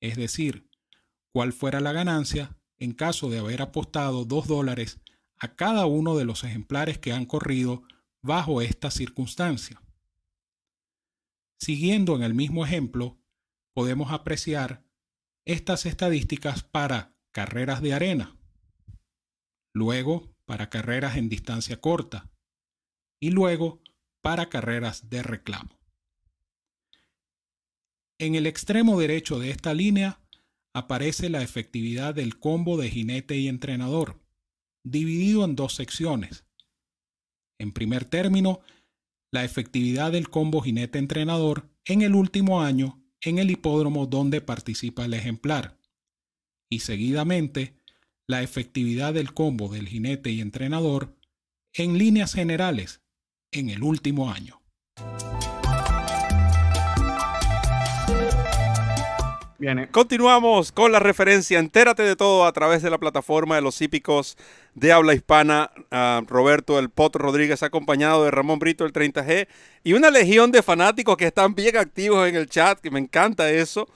es decir, cuál fuera la ganancia en caso de haber apostado 2 dólares a cada uno de los ejemplares que han corrido bajo esta circunstancia. Siguiendo en el mismo ejemplo, podemos apreciar estas estadísticas para carreras de arena. Luego para carreras en distancia corta y luego para carreras de reclamo. En el extremo derecho de esta línea aparece la efectividad del combo de jinete y entrenador, dividido en dos secciones. En primer término, la efectividad del combo jinete-entrenador en el último año en el hipódromo donde participa el ejemplar. Y seguidamente, la efectividad del combo del jinete y entrenador en líneas generales en el último año. Bien, continuamos con la referencia. Entérate de todo a través de la plataforma de los hípicos de habla hispana. Ah, Roberto El Potro Rodríguez, acompañado de Ramón Brito, el 30G, y una legión de fanáticos que están bien activos en el chat, que me encanta eso.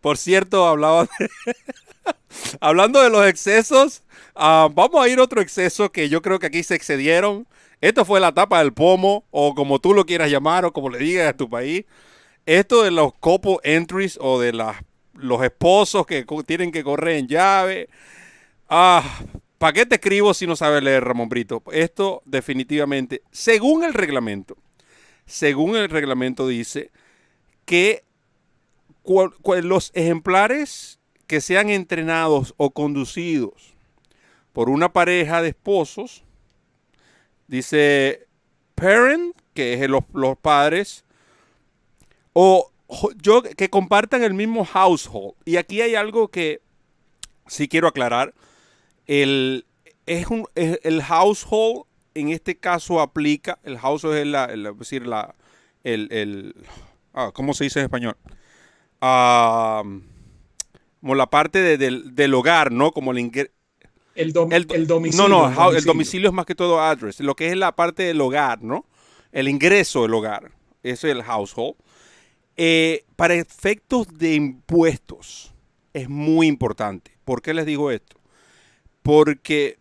por cierto, hablaba de. Hablando de los excesos, ah, vamos a ir a otro exceso que yo creo que aquí se excedieron. Esto fue la tapa del pomo, o como tú lo quieras llamar, o como le digas a tu país. Esto de los couple entries o de las, los esposos que tienen que correr en llave. Ah, ¿Para qué te escribo si no sabes leer, Ramón Brito? Esto definitivamente, según el reglamento, según el reglamento dice que los ejemplares que sean entrenados o conducidos por una pareja de esposos, dice parent, que es los, los padres, o yo, que compartan el mismo household. Y aquí hay algo que sí quiero aclarar. El, es el household en este caso aplica, el household es decir, la, el, el ah, ¿cómo se dice en español? Ah, como la parte del, hogar, ¿no? Como el, ingreso... el, domicilio. No, no, el domicilio. es más que todo address, lo que es la parte del hogar, ¿no? El ingreso del hogar, eso es el household. Eh, para efectos de impuestos es muy importante. ¿Por qué les digo esto? Porque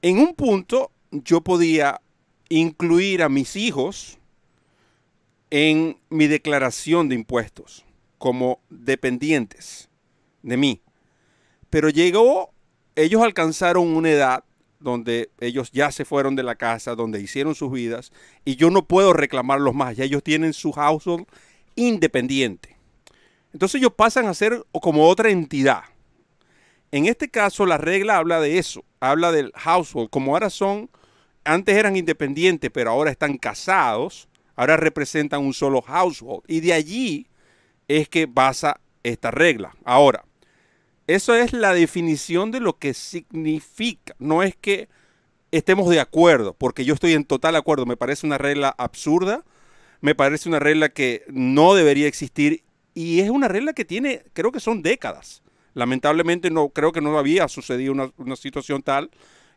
en un punto yo podía incluir a mis hijos en mi declaración de impuestos como dependientes de mí. Pero llegó, ellos alcanzaron una edad donde ellos ya se fueron de la casa, donde hicieron sus vidas, y yo no puedo reclamarlos más, ya ellos tienen su household independiente. Entonces ellos pasan a ser como otra entidad. En este caso la regla habla de eso, habla del household, como ahora son, antes eran independientes, pero ahora están casados, ahora representan un solo household, y de allí es que basa esta regla. Ahora, eso es la definición de lo que significa. No es que estemos de acuerdo, porque yo estoy en total acuerdo. Me parece una regla absurda, me parece una regla que no debería existir y es una regla que tiene, creo que son décadas. Lamentablemente no creo que no había sucedido una, situación tal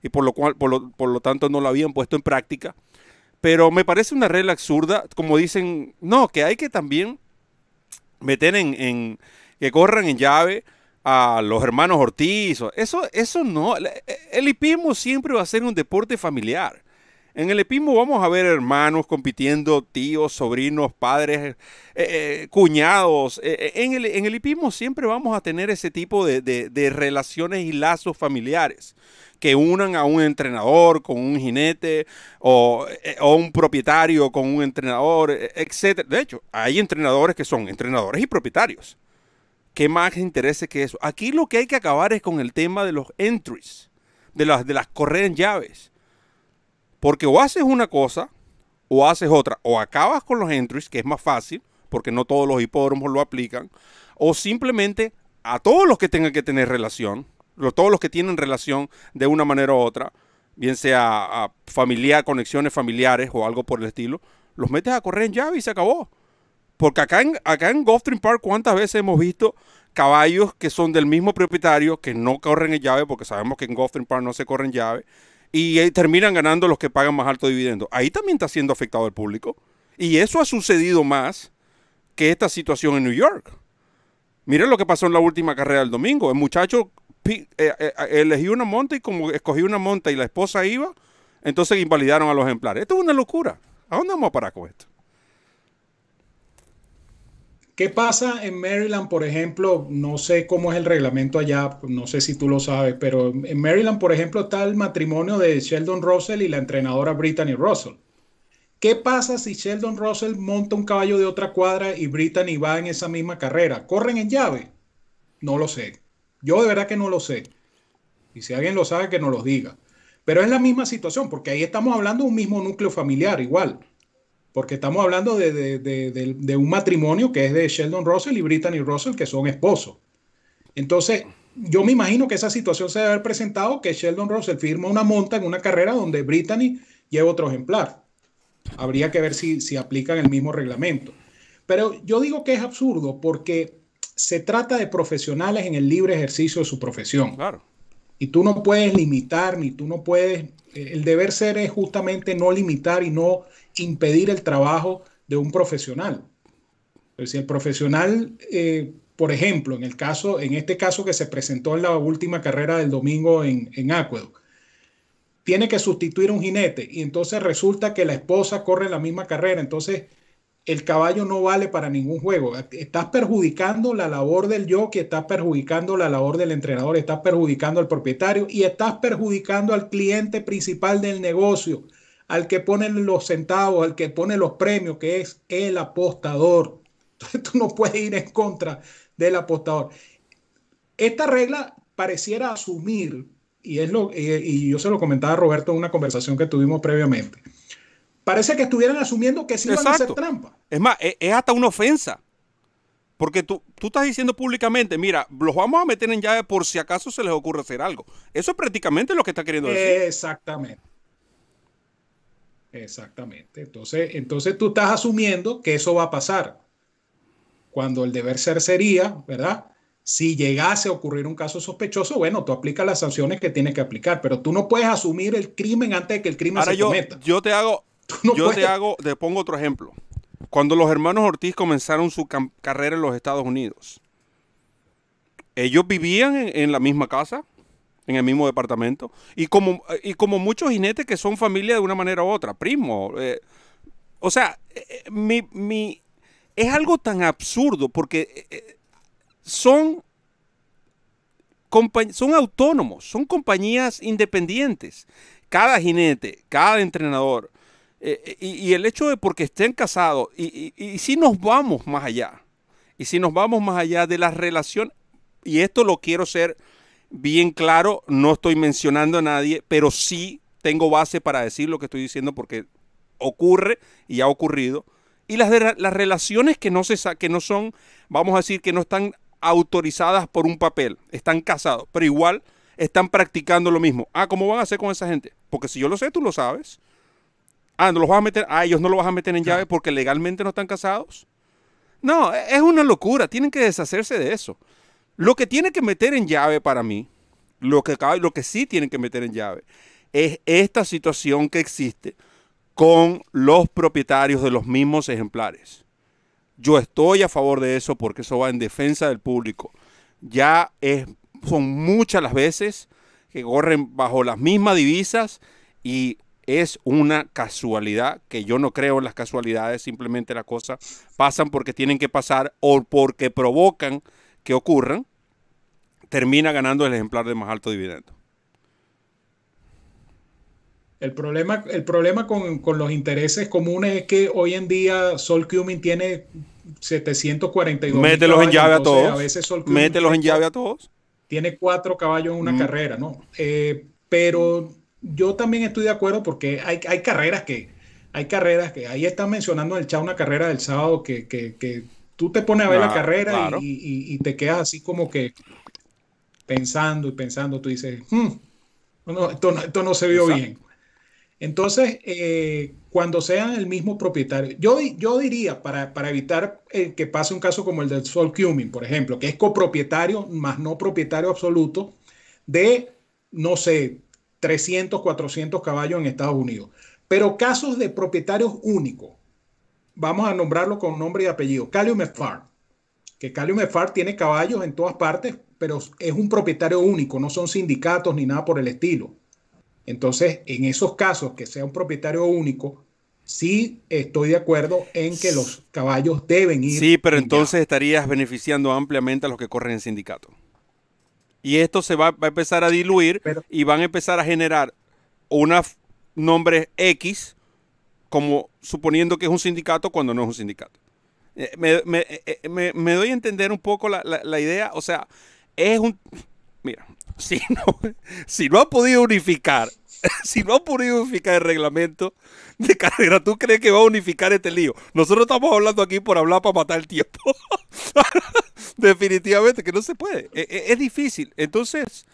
y por lo cual por lo, por lo tanto no la habían puesto en práctica. Pero me parece una regla absurda, como dicen, no, que hay que también meter en, en que corran en llave a los hermanos Ortiz. Eso, eso no. E, el hipismo siempre va a ser un deporte familiar. En el hipismo vamos a ver hermanos compitiendo, tíos, sobrinos, padres, eh, eh, cuñados. Eh, en, el, hipismo siempre vamos a tener ese tipo de, relaciones y lazos familiares que unan a un entrenador con un jinete o, o, un propietario con un entrenador, e, etc. De hecho, hay entrenadores que son entrenadores y propietarios. ¿Qué más interese que eso. Aquí lo que hay que acabar es con el tema de los entries, de las, de las correr en llaves. Porque o haces una cosa o haces otra, o acabas con los entries, que es más fácil, porque no todos los hipódromos lo aplican, o simplemente a todos los que tengan que tener relación, todos los que tienen relación de una manera u otra, bien sea a conexiones familiares o algo por el estilo, los metes a correr en llave y se acabó. Porque acá en, acá en Gulfstream Park, ¿cuántas veces hemos visto caballos que son del mismo propietario, que no corren en llave, porque sabemos que en Gulfstream Park no se corren llave, y eh, terminan ganando los que pagan más alto dividendo? Ahí también está siendo afectado el público. Y eso ha sucedido más que esta situación en New York. Miren lo que pasó en la última carrera del domingo. El muchacho eh, eh, eh una monta y como escogió una monta y la esposa iba, entonces invalidaron a los ejemplares. Esto es una locura. ¿A dónde vamos a parar con esto? ¿Qué pasa en Maryland, por ejemplo? No sé cómo es el reglamento allá, no sé si tú lo sabes, pero en Maryland, por ejemplo, está el matrimonio de Sheldon Russell y la entrenadora Brittany Russell. ¿Qué pasa si Sheldon Russell monta un caballo de otra cuadra y Brittany va en esa misma carrera? ¿Corren en llave? No lo sé. Yo de verdad que no lo sé. Y si alguien lo sabe, que nos lo diga. Pero es la misma situación, porque ahí estamos hablando de un mismo núcleo familiar, igual porque estamos hablando de, un matrimonio que es de Sheldon Russell y Brittany Russell, que son esposos. Entonces, yo me imagino que esa situación se debe haber presentado, que Sheldon Russell firma una monta en una carrera donde Brittany lleva otro ejemplar. Habría que ver si, si aplican el mismo reglamento. Pero yo digo que es absurdo porque se trata de profesionales en el libre ejercicio de su profesión. Claro. Y tú no puedes limitar, ni tú no puedes, eh, el deber ser es justamente no limitar y no impedir el trabajo de un profesional. Pues, si el profesional, eh, por ejemplo, en, el caso, en este caso que se presentó en la última carrera del domingo en, en Aqueduct, tiene que sustituir a un jinete y entonces resulta que la esposa corre la misma carrera, entonces el caballo no vale para ningún juego. Estás perjudicando la labor del jockey, estás perjudicando la labor del entrenador, estás perjudicando al propietario y estás perjudicando al cliente principal del negocio al que pone los centavos, al que pone los premios, que es el apostador. Entonces tú no puedes ir en contra del apostador. Esta regla pareciera asumir, y, es lo, eh, y, yo se lo comentaba a Roberto en una conversación que tuvimos previamente, parece que estuvieran asumiendo que sí van a hacer trampa. Es más, e-, es, hasta una ofensa. Porque tú, tú, estás diciendo públicamente, mira, los vamos a meter en llave por si acaso se les ocurre hacer algo. Eso es prácticamente lo que está queriendo decir. Exactamente. Exactamente. Entonces, entonces tú estás asumiendo que eso va a pasar. Cuando el deber ser sería, ¿verdad? Si llegase a ocurrir un caso sospechoso, bueno, tú aplicas las sanciones que tienes que aplicar, pero tú no puedes asumir el crimen antes de que el crimen se yo, cometa. Yo te hago, yo te hago, te pongo otro ejemplo. Cuando los hermanos Ortiz comenzaron su carrera en los Estados Unidos, ellos vivían en la misma casa, en el mismo departamento. Y como, y como muchos jinetes que son familia de una manera u otra, primo. Eh, o sea, eh, eh, mi, mi, es algo tan absurdo porque son, son autónomos, son compañías independientes. Cada jinete, cada entrenador. Y, el hecho de porque estén casados, y, y, si nos vamos más allá, y si nos vamos más allá de la relación, y esto lo quiero ser bien claro, no estoy mencionando a nadie, pero sí tengo base para decir lo que estoy diciendo porque ocurre y ha ocurrido. Y las, las relaciones que no, se, que no son, vamos a decir, que no están autorizadas por un papel, están casados, pero igual están practicando lo mismo. Ah, ¿cómo van a hacer con esa gente? Porque si yo lo sé, tú lo sabes. Ah, no los vas a meter, ah, ellos no los vas a meter en llave porque legalmente no están casados. No, e, es una locura, tienen que deshacerse de eso. Lo que tiene que meter en llave para mí, lo que, sí tiene que meter en llave, es esta situación que existe con los propietarios de los mismos ejemplares. Yo estoy a favor de eso porque eso va en defensa del público. Ya es, son muchas las veces que corren bajo las mismas divisas y es una casualidad, que yo no creo en las casualidades, simplemente las cosas pasan porque tienen que pasar o porque provocan que ocurran, termina ganando el ejemplar de más alto dividendo. El problema, el problema con, los intereses comunes es que hoy en día Sol Cumin tiene 742. Mételos en llave a todos. veces Sol Mételos en llave a todos. Tiene cuatro caballos en una carrera, ¿no? Eh, pero yo también estoy de acuerdo porque hay, carreras que. Hay carreras que ahí están mencionando el chat una carrera del sábado que tú te pones a ver la ah, carrera y, te quedas así como que pensando y pensando, tú dices, hmm, no, esto, no, se vio bien. Entonces, eh, cuando sean el mismo propietario, yo, yo diría, para, evitar eh, que pase un caso como el del Sol Cumin, por ejemplo, que es copropietario, más no propietario absoluto, de, no sé, 300, 400 caballos en Estados Unidos. Pero casos de propietarios únicos, vamos a nombrarlo con nombre y apellido, Calium Far. que Calium Far tiene caballos en todas partes, pero es un propietario único, no son sindicatos ni nada por el estilo. Entonces, en esos casos que sea un propietario único, sí estoy de acuerdo en que los caballos deben ir. Sí, pero entonces estarías beneficiando ampliamente a los que corren en sindicato. Y esto se va, a empezar a diluir y van a empezar a generar unos nombres X como suponiendo que es un sindicato cuando no es un sindicato. Eh, eh, eh, me, doy a entender un poco la, idea, o sea, es un... Mira, si no, si no ha podido unificar, si no ha podido unificar el reglamento de carrera, ¿tú crees que va a unificar este lío? Nosotros estamos hablando aquí por hablar para matar el tiempo. Definitivamente que no se puede, e, e, es difícil. Entonces,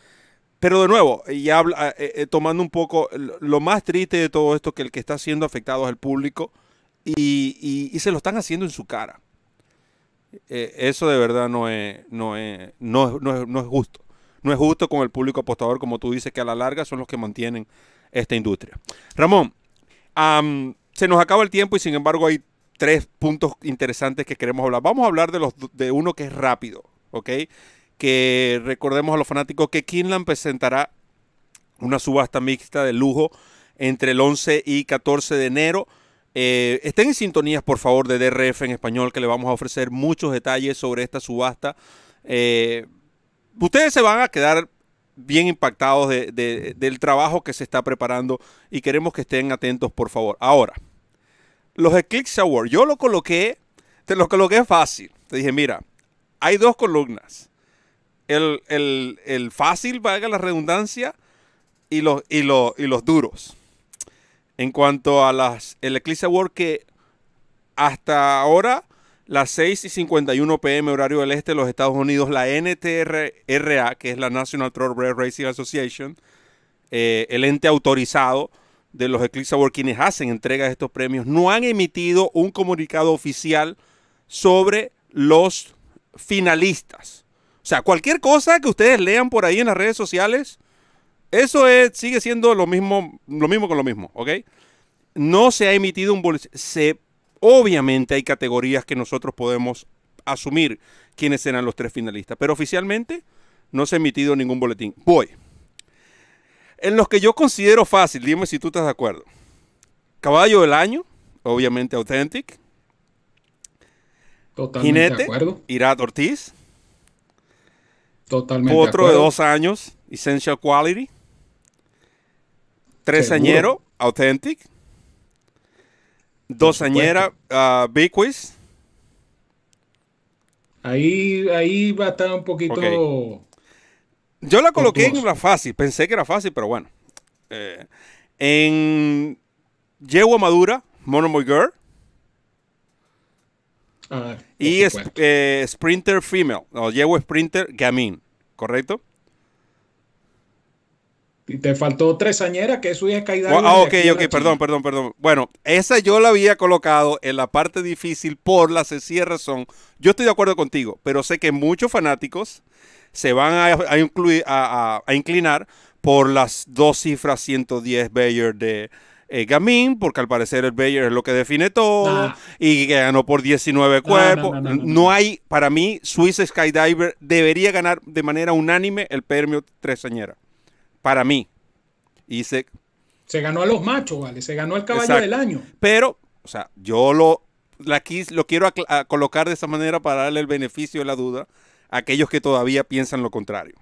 pero de nuevo, ya habla, eh, eh, eh, tomando un poco lo más triste de todo esto, que el que está siendo afectado es el público y, se lo están haciendo en su cara. eso de verdad no es, no, es, no, justo. No es justo con el público apostador, como tú dices, que a la larga son los que mantienen esta industria. Ramón, se nos acaba el tiempo y sin embargo hay tres puntos interesantes que queremos hablar. Vamos a hablar de, los, de uno que es rápido, ¿ok? que recordemos a los fanáticos que Kinlan presentará una subasta mixta de lujo entre el 11 y 14 de enero. Eh, estén en sintonía por favor, de DRF en español, que le vamos a ofrecer muchos detalles sobre esta subasta. Eh, ustedes se van a quedar bien impactados del trabajo que se está preparando y queremos que estén atentos, por favor. Ahora, los Eclipse Awards, yo lo coloqué, te lo coloqué fácil. Te dije, mira, hay dos columnas el, fácil, valga la redundancia, y los, y, los, y los duros. En cuanto a las, el Eclipse Award que hasta ahora, las 6 y 51 pm horario del este de los Estados Unidos, la NTRA, que es la National Thoroughbred Racing Association, eh, el ente autorizado de los Eclipse Award, quienes hacen entrega de estos premios, no han emitido un comunicado oficial sobre los finalistas. O sea, cualquier cosa que ustedes lean por ahí en las redes sociales, eso es, sigue siendo lo mismo, lo mismo con lo mismo, ¿ok? No se ha emitido un boletín. Se, obviamente hay categorías que nosotros podemos asumir quiénes serán los tres finalistas, pero oficialmente no se ha emitido ningún boletín. Voy. En los que yo considero fácil, dime si tú estás de acuerdo. Caballo del año, obviamente Authentic. Jinete, Irat Ortiz. Totalmente. Otro de, dos años, Essential Quality. Tres añero, Authentic. Dos añera, ah, Ahí, ahí va a estar un poquito. Yo la coloqué en la fácil, pensé que era fácil, pero bueno. Eh, en Yegua Madura, Monomoy Girl. Ah, y es, pues. eh, Sprinter Female, o llevo Sprinter Gamin, ¿correcto? Y te faltó tres añeras, que es su Ah, ok, ok, perdón, perdón, perdón. Bueno, esa yo la había colocado en la parte difícil por la sencilla razón. Yo estoy de acuerdo contigo, pero sé que muchos fanáticos se van a, incluir, a inclinar por las dos cifras 110 Bayer de, eh, Gamín, porque al parecer el Bayer es lo que define todo, ah. y ganó por 19 cuerpos. No, hay, para mí, Swiss Skydiver debería ganar de manera unánime el premio tresañera. Para mí. Y se... se ganó a los machos, ¿vale? Se ganó al caballo del año. Pero, o sea, yo lo, la lo quiero colocar de esa manera para darle el beneficio de la duda a aquellos que todavía piensan lo contrario.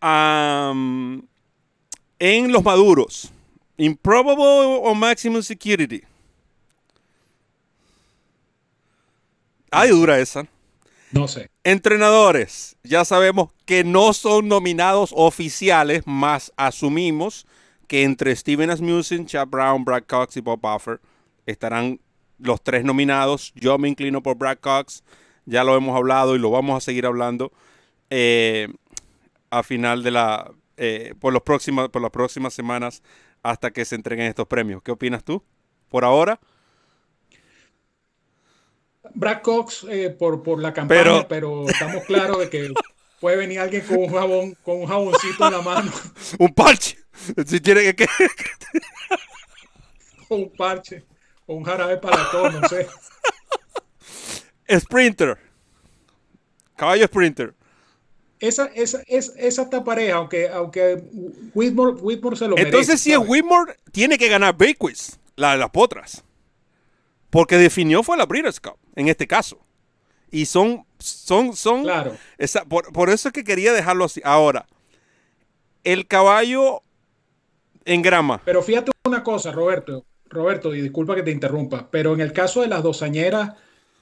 en los maduros. Improbable o maximum security. Ay, dura esa. No sé. Entrenadores, ya sabemos que no son nominados oficiales, más asumimos que entre Steven Asmussen, Chad Brown, Brad Cox y Bob Buffer estarán los tres nominados. Yo me inclino por Brad Cox, ya lo hemos hablado y lo vamos a seguir hablando eh, a final de la eh, por los próximos por las próximas semanas hasta que se entreguen estos premios. ¿Qué opinas tú? Por ahora. Brad Cox eh, por, por la campaña, pero... estamos claros de que puede venir alguien con un jabón, con un jaboncito en la mano. un parche. Si tiene que. un parche. O un jarabe para todo, no sé. Sprinter. Caballo Sprinter esa, esa, esa, pareja, aunque, aunque Whitmore, se lo merece, Entonces, si es Whitmore, tiene que ganar Bakewitz, la de las potras. Porque definió fue la Breeders' Cup, en este caso. Y son, son, son. Claro. por, por eso es que quería dejarlo así. Ahora, el caballo en grama. Pero fíjate una cosa, Roberto. Roberto, y disculpa que te interrumpa, pero en el caso de las dosañeras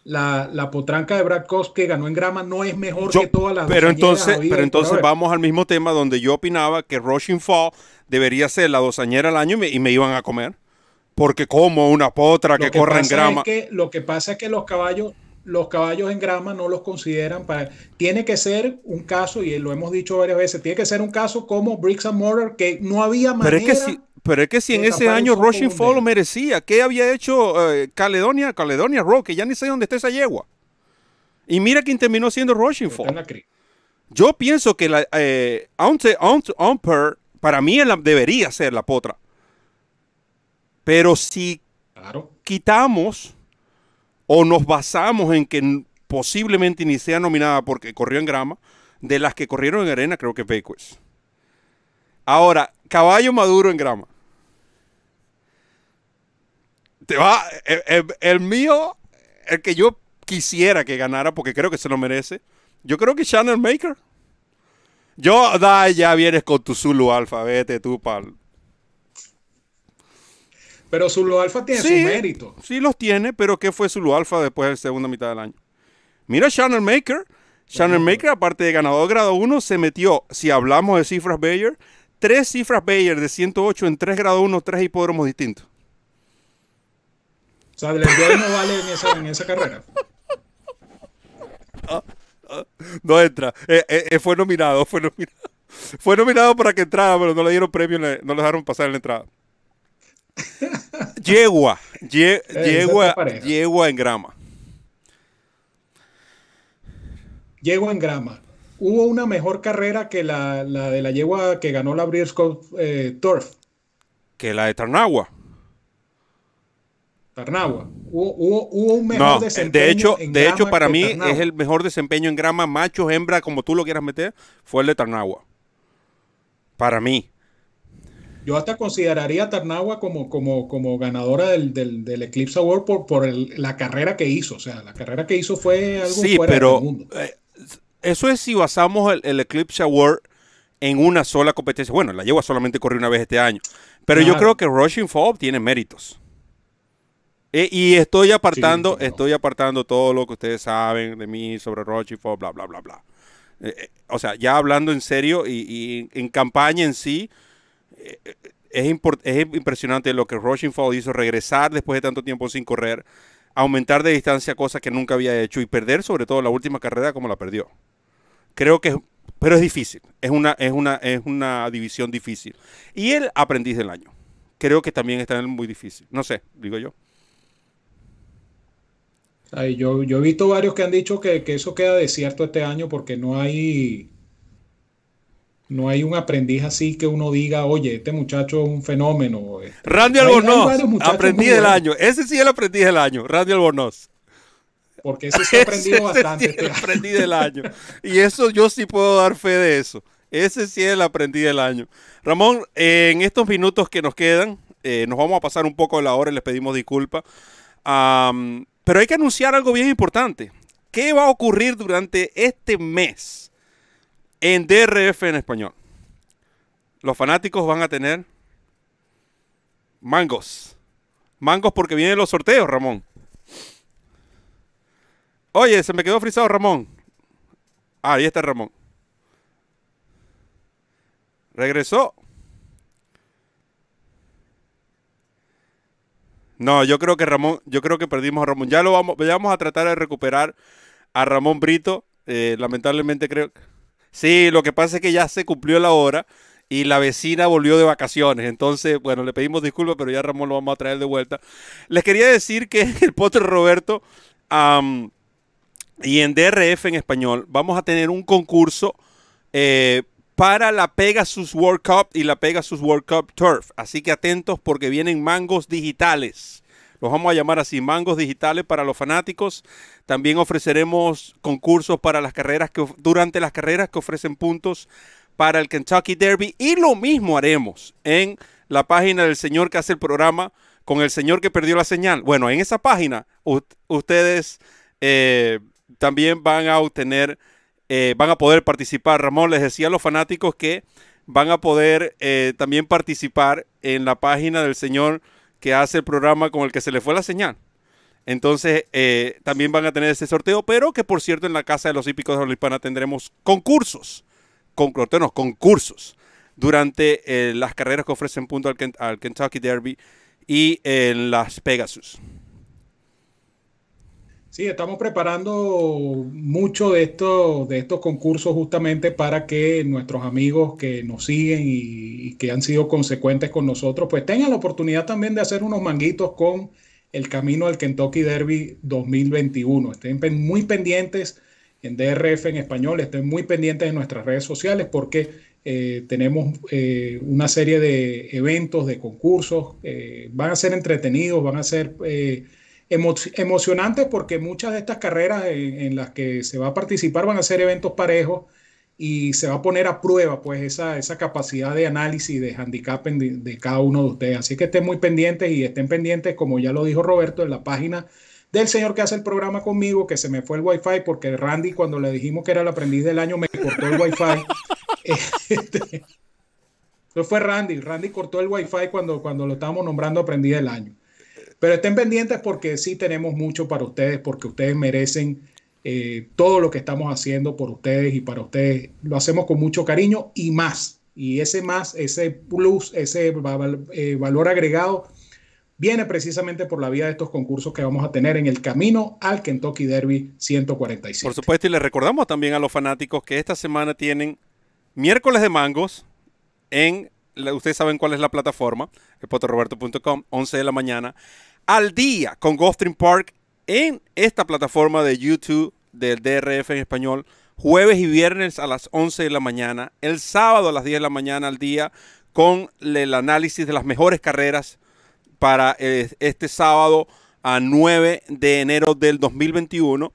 la, potranca de Brad Cox que ganó en grama no es mejor que todas las pero entonces pero entonces vamos al mismo tema donde yo opinaba que Rushing Fall debería ser la dosañera al año y me, iban a comer porque como una potra que, corre en grama que, lo que pasa es que los caballos los caballos en grama no los consideran para tiene que ser un caso y lo hemos dicho varias veces tiene que ser un caso como Bricks and Mortar que no había manera pero es que si en ese año Rushing Fall lo merecía, ¿qué había hecho eh, Caledonia, Caledonia Rock? Que ya ni sé dónde está esa yegua. Y mira quién terminó siendo Rushing Fall. Yo pienso que la eh, para mí debería ser la potra. Pero si quitamos o nos basamos en que posiblemente ni sea nominada porque corrió en grama, de las que corrieron en arena creo que Pecues. Ahora, caballo maduro en grama. Te va, el, mío, el que yo quisiera que ganara, porque creo que se lo merece, yo creo que Channel Maker. Yo, da, ya vienes con tu Zulu Alfa, vete tú pal. Pero Zulu Alfa tiene su mérito. Sí, los tiene, pero ¿qué fue Zulu Alfa después de la segunda mitad del año? Mira Channel Maker. Channel Maker, aparte de ganador grado 1, se metió, si hablamos de cifras Bayer, tres cifras Bayer de 108 en tres grado 1, tres hipódromos distintos. O sea, el no vale en esa, carrera. Ah, ah, no, entra. Eh, eh, eh, fue nominado, fue nominado. Fue nominado para que entrara, pero no le dieron premio, no le dejaron pasar en la entrada. Yegua, yegua, yegua en grama. Yegua en grama. Hubo una mejor carrera que la, de la yegua que ganó la Breeders' Turf. Que la de Tarnagua. Tarnawa. Hubo, un mejor desempeño. De hecho, de hecho para mí es el mejor desempeño en grama, macho, hembra, como tú lo quieras meter, fue el de Tarnawa. Para mí. Yo hasta consideraría a como, como, como ganadora del, Eclipse Award por, la carrera que hizo. O sea, la carrera que hizo fue algo fuera pero, del mundo. Eh, eso es si basamos el, Eclipse Award en una sola competencia. Bueno, la lleva solamente corrió una vez este año. Pero yo creo que Rushing Fob tiene méritos. Eh, y estoy apartando, estoy apartando todo lo que ustedes saben de mí sobre Rochefort, bla, bla, bla, bla. Eh, eh, o sea, ya hablando en serio y, en campaña en sí, es, es, impresionante lo que Rochefort hizo, regresar después de tanto tiempo sin correr, aumentar de distancia cosas que nunca había hecho y perder sobre todo la última carrera como la perdió. Creo que es, pero es difícil, es una, es una, es una división difícil. Y el aprendiz del año, creo que también está muy difícil, no sé, digo yo yo, he visto varios que han dicho que, eso queda desierto este año porque no hay, no hay un aprendiz así que uno diga, oye, este muchacho es un fenómeno. Randy Albornoz, aprendiz del año. Ese sí es el aprendiz del año, Randy Albornoz. Porque ese sí ha aprendido bastante. Sí este el aprendiz del año. Y eso yo sí puedo dar fe de eso. Ese sí es el aprendiz del año. Ramón, eh, en estos minutos que nos quedan, eh, nos vamos a pasar un poco de la hora, y les pedimos disculpas. Pero hay que anunciar algo bien importante. ¿Qué va a ocurrir durante este mes en DRF en español? Los fanáticos van a tener mangos. Mangos porque vienen los sorteos, Ramón. Oye, se me quedó frisado Ramón. ahí está Ramón. Regresó. No, yo creo que Ramón, yo creo que perdimos a Ramón. Ya lo vamos, vamos a tratar de recuperar a Ramón Brito. Eh, lamentablemente creo. Sí, lo que pasa es que ya se cumplió la hora y la vecina volvió de vacaciones. Entonces, bueno, le pedimos disculpas, pero ya Ramón lo vamos a traer de vuelta. Les quería decir que el Potter Roberto y en DRF en español vamos a tener un concurso eh, para la Pegasus World Cup y la Pegasus World Cup Turf. Así que atentos porque vienen mangos digitales. Los vamos a llamar así, mangos digitales para los fanáticos. También ofreceremos concursos para las carreras que durante las carreras que ofrecen puntos para el Kentucky Derby y lo mismo haremos en la página del señor que hace el programa con el señor que perdió la señal. Bueno, en esa página ustedes eh, también van a obtener eh, van a poder participar, Ramón, les decía a los fanáticos que van a poder eh, también participar en la página del señor que hace el programa con el que se le fue la señal. Entonces, eh, también van a tener ese sorteo, pero que por cierto en la Casa de los Hípicos de la Hispana tendremos concursos, con, concursos durante las carreras que ofrecen punto al, Kentucky Derby y en las Pegasus. Sí, estamos preparando mucho de, esto, de estos concursos justamente para que nuestros amigos que nos siguen y, que han sido consecuentes con nosotros, pues tengan la oportunidad también de hacer unos manguitos con el camino al Kentucky Derby 2021. Estén muy pendientes en DRF en español, estén muy pendientes en nuestras redes sociales porque eh, tenemos eh, una serie de eventos, de concursos, eh, van a ser entretenidos, van a ser emocionante porque muchas de estas carreras en, las que se va a participar van a ser eventos parejos y se va a poner a prueba pues esa, esa capacidad de análisis de handicap de, cada uno de ustedes. Así que estén muy pendientes y estén pendientes, como ya lo dijo Roberto, en la página del señor que hace el programa conmigo, que se me fue el wifi, porque Randy cuando le dijimos que era el aprendiz del año me cortó el wifi. Este, eso fue Randy, Randy cortó el wifi cuando, cuando lo estábamos nombrando aprendiz del año. Pero estén pendientes porque sí tenemos mucho para ustedes, porque ustedes merecen eh, todo lo que estamos haciendo por ustedes y para ustedes. Lo hacemos con mucho cariño y más. Y ese más, ese plus, ese eh, valor agregado viene precisamente por la vía de estos concursos que vamos a tener en el camino al Kentucky Derby 145. Por supuesto, y le recordamos también a los fanáticos que esta semana tienen miércoles de mangos en ustedes saben cuál es la plataforma, el 11 de la mañana al día con Goldstream Park en esta plataforma de YouTube del DRF en español, jueves y viernes a las 11 de la mañana, el sábado a las 10 de la mañana al día con el análisis de las mejores carreras para eh, este sábado a 9 de enero del 2021.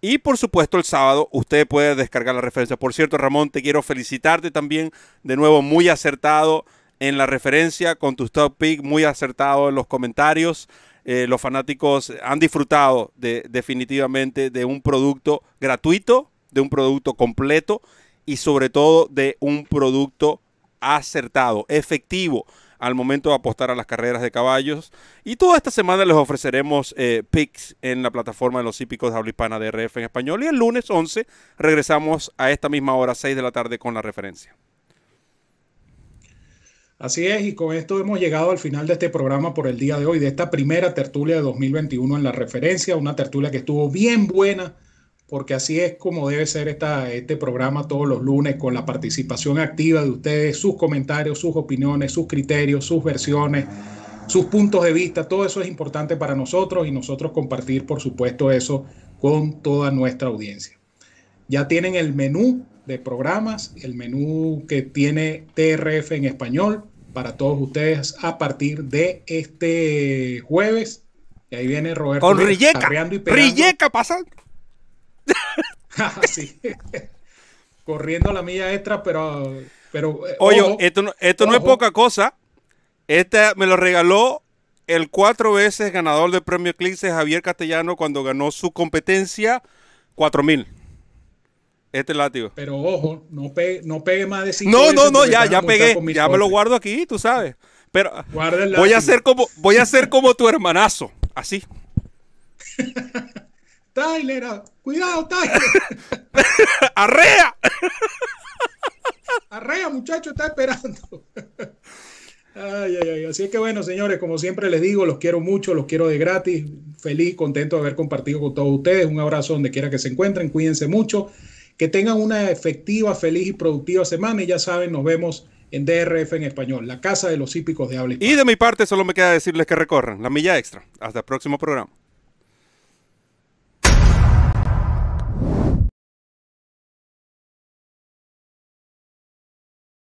Y por supuesto el sábado usted puede descargar la referencia. Por cierto, Ramón, te quiero felicitarte también. De nuevo, muy acertado en la referencia con tu top pick, muy acertado en los comentarios. Eh, los fanáticos han disfrutado de, definitivamente de un producto gratuito, de un producto completo y sobre todo de un producto acertado, efectivo al momento de apostar a las carreras de caballos. Y toda esta semana les ofreceremos eh, picks en la plataforma de los hípicos de habla hispana de RF en español. Y el lunes 11 regresamos a esta misma hora, 6 de la tarde, con la referencia. Así es, y con esto hemos llegado al final de este programa por el día de hoy, de esta primera tertulia de 2021 en la referencia, una tertulia que estuvo bien buena, porque así es como debe ser esta, este programa todos los lunes, con la participación activa de ustedes, sus comentarios, sus opiniones, sus criterios, sus versiones, sus puntos de vista, todo eso es importante para nosotros y nosotros compartir, por supuesto, eso con toda nuestra audiencia. Ya tienen el menú de programas, el menú que tiene TRF en español, para todos ustedes a partir de este jueves. Y ahí viene Roberto. Con Rilleca. Rilleca pasa. Ah, Corriendo la milla extra, pero. pero eh, Oye, esto, no, esto no es poca cosa. este me lo regaló el cuatro veces ganador del premio Eclipse Javier Castellano cuando ganó su competencia mil este látigo. Pero ojo, no pegue, no pegue más de 5 No, no, no, ya, ya pegué. Ya me lo guardo aquí, tú sabes. Pero voy a ser como, voy a como tu hermanazo. Así. Tyler, cuidado, Tyler. Arrea. Arrea, muchacho, está esperando. Ay, ay, Así que bueno, señores, como siempre les digo, los quiero mucho, los quiero de gratis. Feliz, contento de haber compartido con todos ustedes. Un abrazo donde quiera que se encuentren. Cuídense mucho. Que tengan una efectiva, feliz y productiva semana y ya saben, nos vemos en DRF en español, la casa de los hípicos de habla Y de mi parte solo me queda decirles que recorran la milla extra. Hasta el próximo programa.